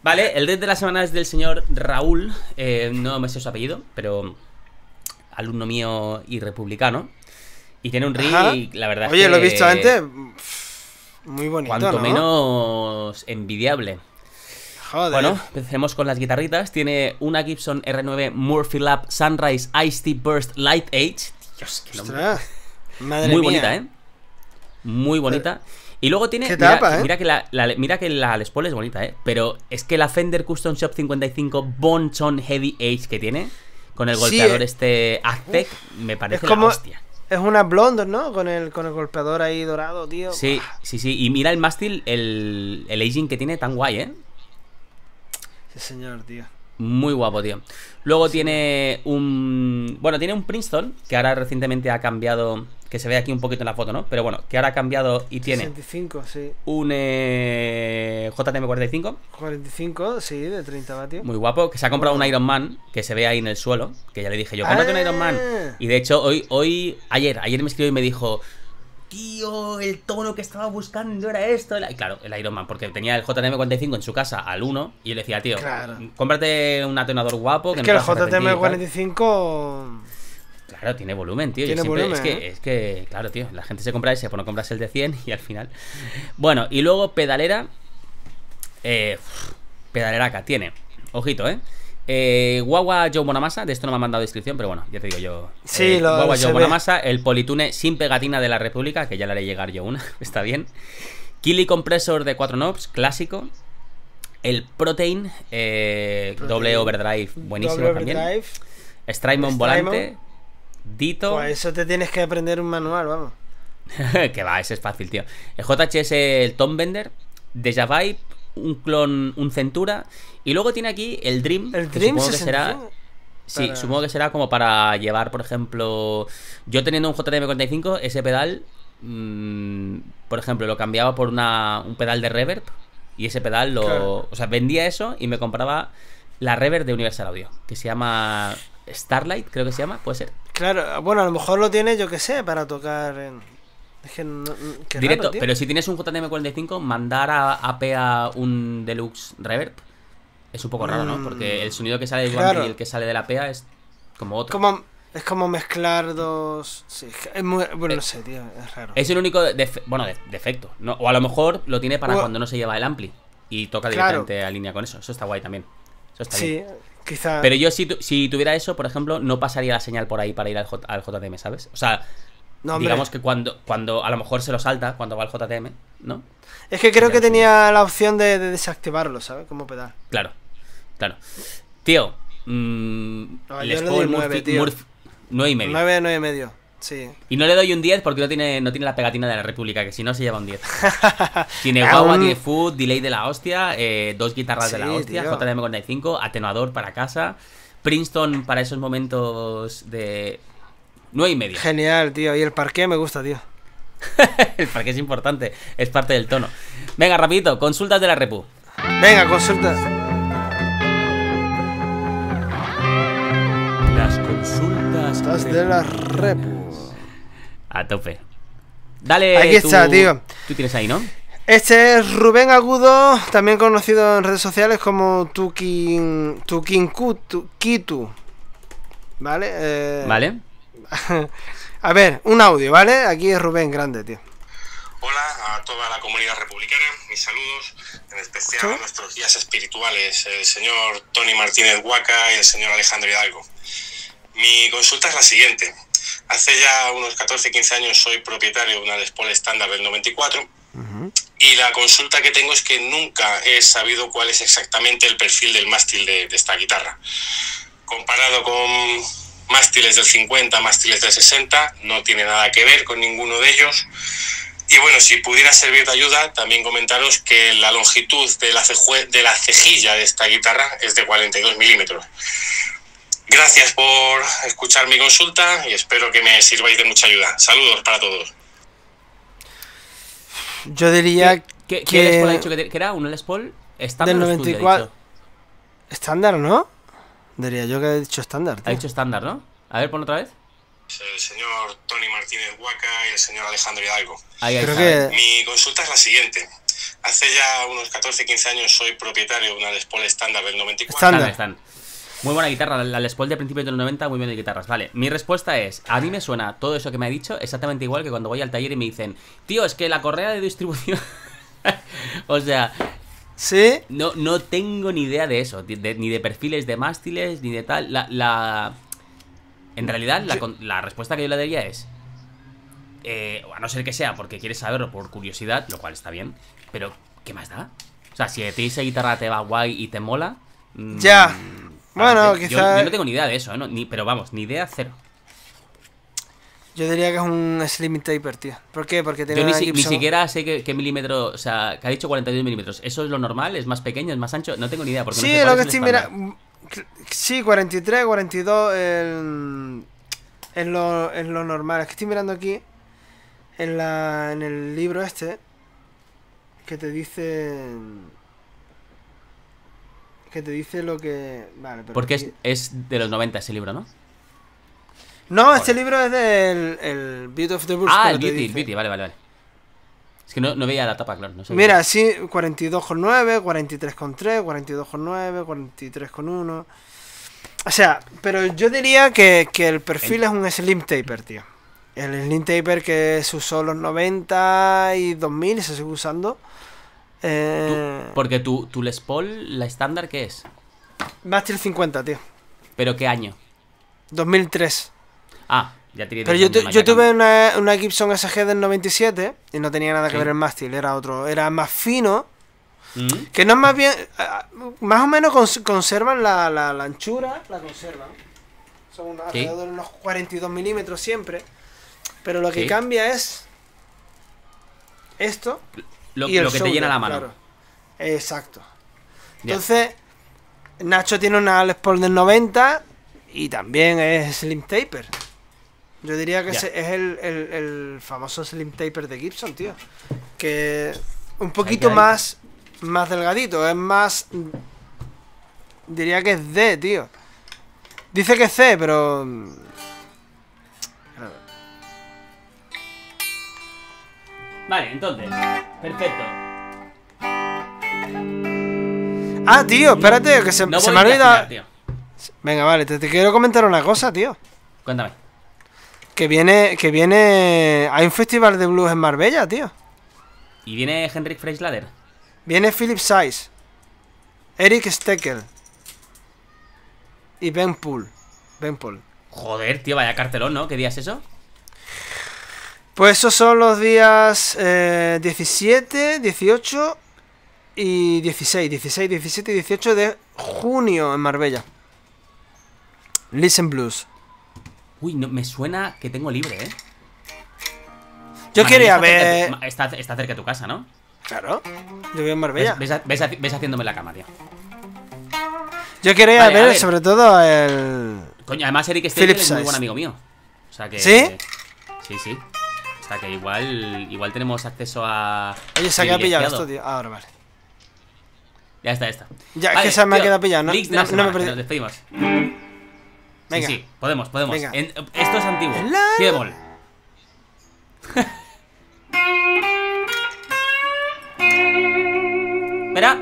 A: Vale, el red de la semana es del señor Raúl, eh, no me sé su apellido, pero alumno mío y republicano. Y tiene un rig, la verdad que... Oye, lo he visto antes.
B: Muy bonito. Cuanto
A: menos envidiable. Joder. Bueno, empecemos con las guitarritas. Tiene una Gibson R9 Murphy Lab Sunrise Ice Burst Light Age qué Muy bonita, ¿eh? Muy bonita. Y luego tiene. Eh? mira, que la, mira que la es bonita, ¿eh? Pero es que la Fender Custom Shop 55 Bonchon Heavy Age que tiene, con el golpeador eh, este Aztec, me parece una la hostia.
B: Es una blonde, ¿no? Con el, con el golpeador ahí dorado, tío. Sí,
A: sí, sí. Y mira el mástil, el, el aging que tiene, tan guay, ¿eh?
B: Sí, señor, tío.
A: Muy guapo, tío. Luego tiene un. Bueno, tiene un Princeton, que ahora recientemente ha cambiado. Que se ve aquí un poquito en la foto, ¿no? Pero bueno, que ahora ha cambiado y tiene.
B: 65, sí.
A: Un eh,
B: JTM45. 45, sí, de 30 vatios. Muy
A: guapo. Que se ha comprado un Iron Man, que se ve ahí en el suelo. Que ya le dije yo, cómprate un Iron Man. Ah. Y de hecho, hoy, hoy, ayer, ayer me escribió y me dijo tío, el tono que estaba buscando era esto. Y claro, el Iron Man, porque tenía el JTM45 en su casa al 1 y le decía, tío, cómprate un atenuador guapo. Que es que el
B: JTM45...
A: Claro, tiene volumen, tío. ¿Tiene volumen, ¿eh? es, que, claro, tío, la gente se compra ese por pues no compras el de 100 y al final... Bueno, y luego pedalera... Eh, pedalera acá, tiene. Ojito, ¿eh? Eh, Guagua Joe Bonamassa, de esto no me han mandado descripción, pero bueno, ya te digo yo. Sí, eh, Guagua Joe Bonamassa, el politune sin pegatina de la República, que ya le haré llegar yo una, está bien. Kili Compressor de 4 knobs, clásico. El Protein, eh, doble overdrive, buenísimo doble también. Overdrive. Strymon volante. Dito. Pues
B: eso te tienes que aprender un manual, vamos.
A: que va, ese es fácil, tío. El eh, JHS, el Tom Bender, Deja Vibe, un clon, un Centura. Y luego tiene aquí el Dream. El Dream será. Sí, supongo que será como para llevar, por ejemplo. Yo teniendo un JTM45, ese pedal. Mm, por ejemplo, lo cambiaba por una, un pedal de reverb. Y ese pedal lo. O sea, vendía eso y me compraba la reverb de Universal Audio. Que se llama. Starlight, creo que se llama, puede ser.
B: Claro, bueno, a lo mejor lo tiene, yo que sé, para tocar en. Es que Directo, pero si
A: tienes un JTM45, mandar a APA un Deluxe Reverb es un poco raro, ¿no? Mm. Porque el sonido que sale del y el que sale de la PEA es como otro. Como,
B: es como mezclar dos. es bueno, no eh, sé, tío, es raro.
A: Es el único bueno, defecto. o a lo mejor lo tiene para cuando no se lleva el ampli y toca directamente a línea con eso. Eso está guay también. Eso está sí, Pero yo, si, si tuviera eso, por ejemplo, no pasaría la señal por ahí para ir al JTM, ¿sabes? O sea, Digamos que cuando, cuando a lo mejor se lo salta, cuando va el JTM,
B: ¿no? Es que creo que, tenía la opción de, desactivarlo, ¿sabes? Como pedal.
A: Claro, claro. Tío, mm, el 9, 9 y medio.
B: 9, 9 y medio. Sí.
A: Y no le doy un 10 porque no tiene, no tiene la pegatina de la República, que si no se lleva un 10. tiene guagua, food, delay de la hostia, eh, dos guitarras de la hostia, jtm 45 atenuador para casa, Princeton para esos momentos de no y media. Genial, tío. Y el parque me gusta, tío. el parque es importante, es parte del tono. Venga, rapidito, consultas de la Repu.
B: Venga, consultas. Las consultas de la Repu. A tope. Dale. Aquí está, tío. Tú tienes ahí, ¿no? Este es Rubén Agudo, también conocido en redes sociales como Tukin, Tukinku. Kitu. ¿Vale? Eh, vale. a ver, un audio, ¿vale? Aquí es Rubén Grande, tío. Hola a toda la
A: comunidad republicana, mis saludos, en especial a nuestros guías espirituales, el señor Tony Martínez
B: Huaca y el señor Alejandro Hidalgo.
A: Mi consulta es la siguiente. Hace ya unos 14-15 años soy propietario de una Les Paul estándar del 94 y la consulta que tengo es que nunca he sabido cuál es exactamente el perfil del mástil de esta guitarra. Comparado con mástiles del 50, mástiles del 60, no tiene nada que ver con ninguno de ellos. Y bueno, si pudiera servir de ayuda, también comentaros que la longitud de la, cejilla de esta guitarra es de 42 milímetros. Gracias por escuchar mi consulta y espero que me sirváis de mucha ayuda. Saludos para todos.
B: Yo diría que... dicho
A: que, era? ¿Un Les Paul? Estándar del 94.
B: Estándar, ¿no? yo que he dicho estándar. Ha dicho estándar, ¿no?
A: A ver, pon otra vez. El señor Tony Martínez Huaca y el señor Alejandro Hidalgo. Ahí, Mi consulta es la siguiente. Hace ya unos 14, 15 años soy propietario de una Les Paul estándar del 94. Estándar. están. Muy buena guitarra, la Les Paul de principios del 90, muy bien de guitarras. Vale, mi respuesta es, a mí me suena todo eso que me ha dicho exactamente igual que cuando voy al taller y me dicen, tío, es que la correa de distribución... o sea, ¿Sí? No, no tengo ni idea de eso, ni de perfiles de mástiles, ni de tal. La, En realidad, la, respuesta que yo le daría es, eh, a no ser que sea porque quieres saberlo por curiosidad, lo cual está bien, pero ¿qué más da? O sea, si te esa guitarra te va guay y te mola... Mm, ya. Bueno, Yo, no tengo ni idea de eso, ¿no? ni, pero vamos, ni idea cero.
B: Yo diría que es un slim taper, tío. ¿Por qué? Porque tiene Yo ni, Yo ni siquiera
A: sé qué, milímetro, o sea, que ha dicho 42 milímetros. ¿Eso es lo normal? ¿Es más pequeño? ¿Es más ancho? No tengo ni idea. Porque sí, no lo que estoy mirando
B: Sí, 43, 42 es, lo, lo normal. Es que estoy mirando aquí en, la, en el libro este que te dice que te dice lo que... Vale, pero Porque es,
A: es de los
B: 90 ese libro, ¿no? No, este libro es del el Beauty of the Bush. Ah, el Beauty, el
A: Beauty, vale, vale, vale. Es que no, veía la tapa, claro. No Mira, sí,
B: 42,9, 43,3, 42,9, 43,1. O sea, pero yo diría que, el perfil es un slim taper, tío. El slim taper que se usó los 90 y 2000 y se sigue usando. Eh... ¿Tú?
A: porque tu, tu Les Paul, la estándar, ¿qué es? Master 50, tío.
B: ¿Pero qué año? 2003.
A: Ah, ya Pero yo, tuve
B: una, Gibson SG del 97 y no tenía nada que ver el mástil, era otro, era más fino. Mm. Que no es más bien. Ah, ah, más o menos conservan la, anchura, la conservan. Son alrededor de unos 42 milímetros siempre. Pero lo que cambia es. Esto. Lo, y que te llena la mano. Exacto. Entonces, Nacho tiene una Les Paul del 90 y también es Slim Taper. Yo diría que es el, famoso Slim Taper de Gibson, tío. Que un poquito más más delgadito, es más... Diría que es D, tío. Dice que es C, pero...
A: Vale, entonces. Perfecto.
B: Ah, tío, espérate, que se, me ha olvidado... Venga, vale, te quiero comentar una cosa, tío. Cuéntame. Que viene, que viene... Hay un festival de blues en Marbella, tío.
A: ¿Y viene Henrik Freislader?
B: Viene Philip Size, Eric Stecker y Ben Pool. Ben Pool.
A: Joder, tío, vaya cartelón, ¿no? ¿Qué días es eso?
B: Pues esos son los días 17, eh, 18 y 16. 16, 17 y 18 de junio en Marbella. Listen Blues. Uy, me suena que tengo libre, ¿eh? Yo quería ver...
A: está, está, cerca de tu casa, ¿no? Claro. Yo voy en Marbella. Ves, ves, haciéndome la cama, tío. Yo quería ver,
B: sobre todo el... Coño, además Eric está es muy buen amigo mío.
A: O sea que... ¿Sí? sí, sí. O sea que igual igual tenemos acceso a... Oye, se ha quedado pillado esto, tío. Ah, ahora, vale. Ya está, ya está. Ya, es que se me ha quedado pillado, ¿no? No, me perdí.
B: Nos despedimos. Sí, sí, podemos, podemos. esto es antiguo. Piedbol. Espera.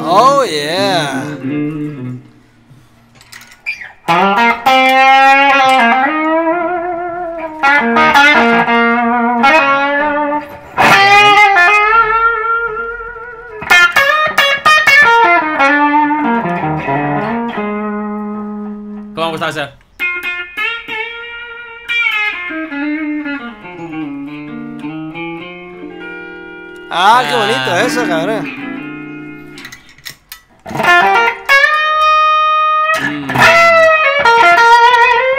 B: Oh, yeah. Ah, qué ah. bonito eso, cabrón. Mm.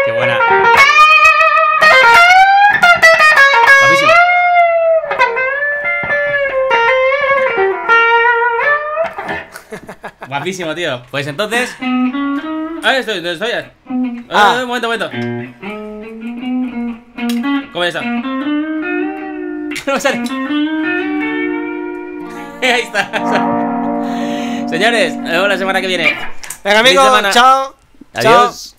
B: Qué buena.
A: Guapísimo. Guapísimo, tío. Pues entonces... Ah, ahí estoy, donde estoy. Ah. un ah. momento, un momento. Comienza. No sale. Ahí está. Señores, nos vemos la semana que viene. Venga, amigos, chao. Adiós.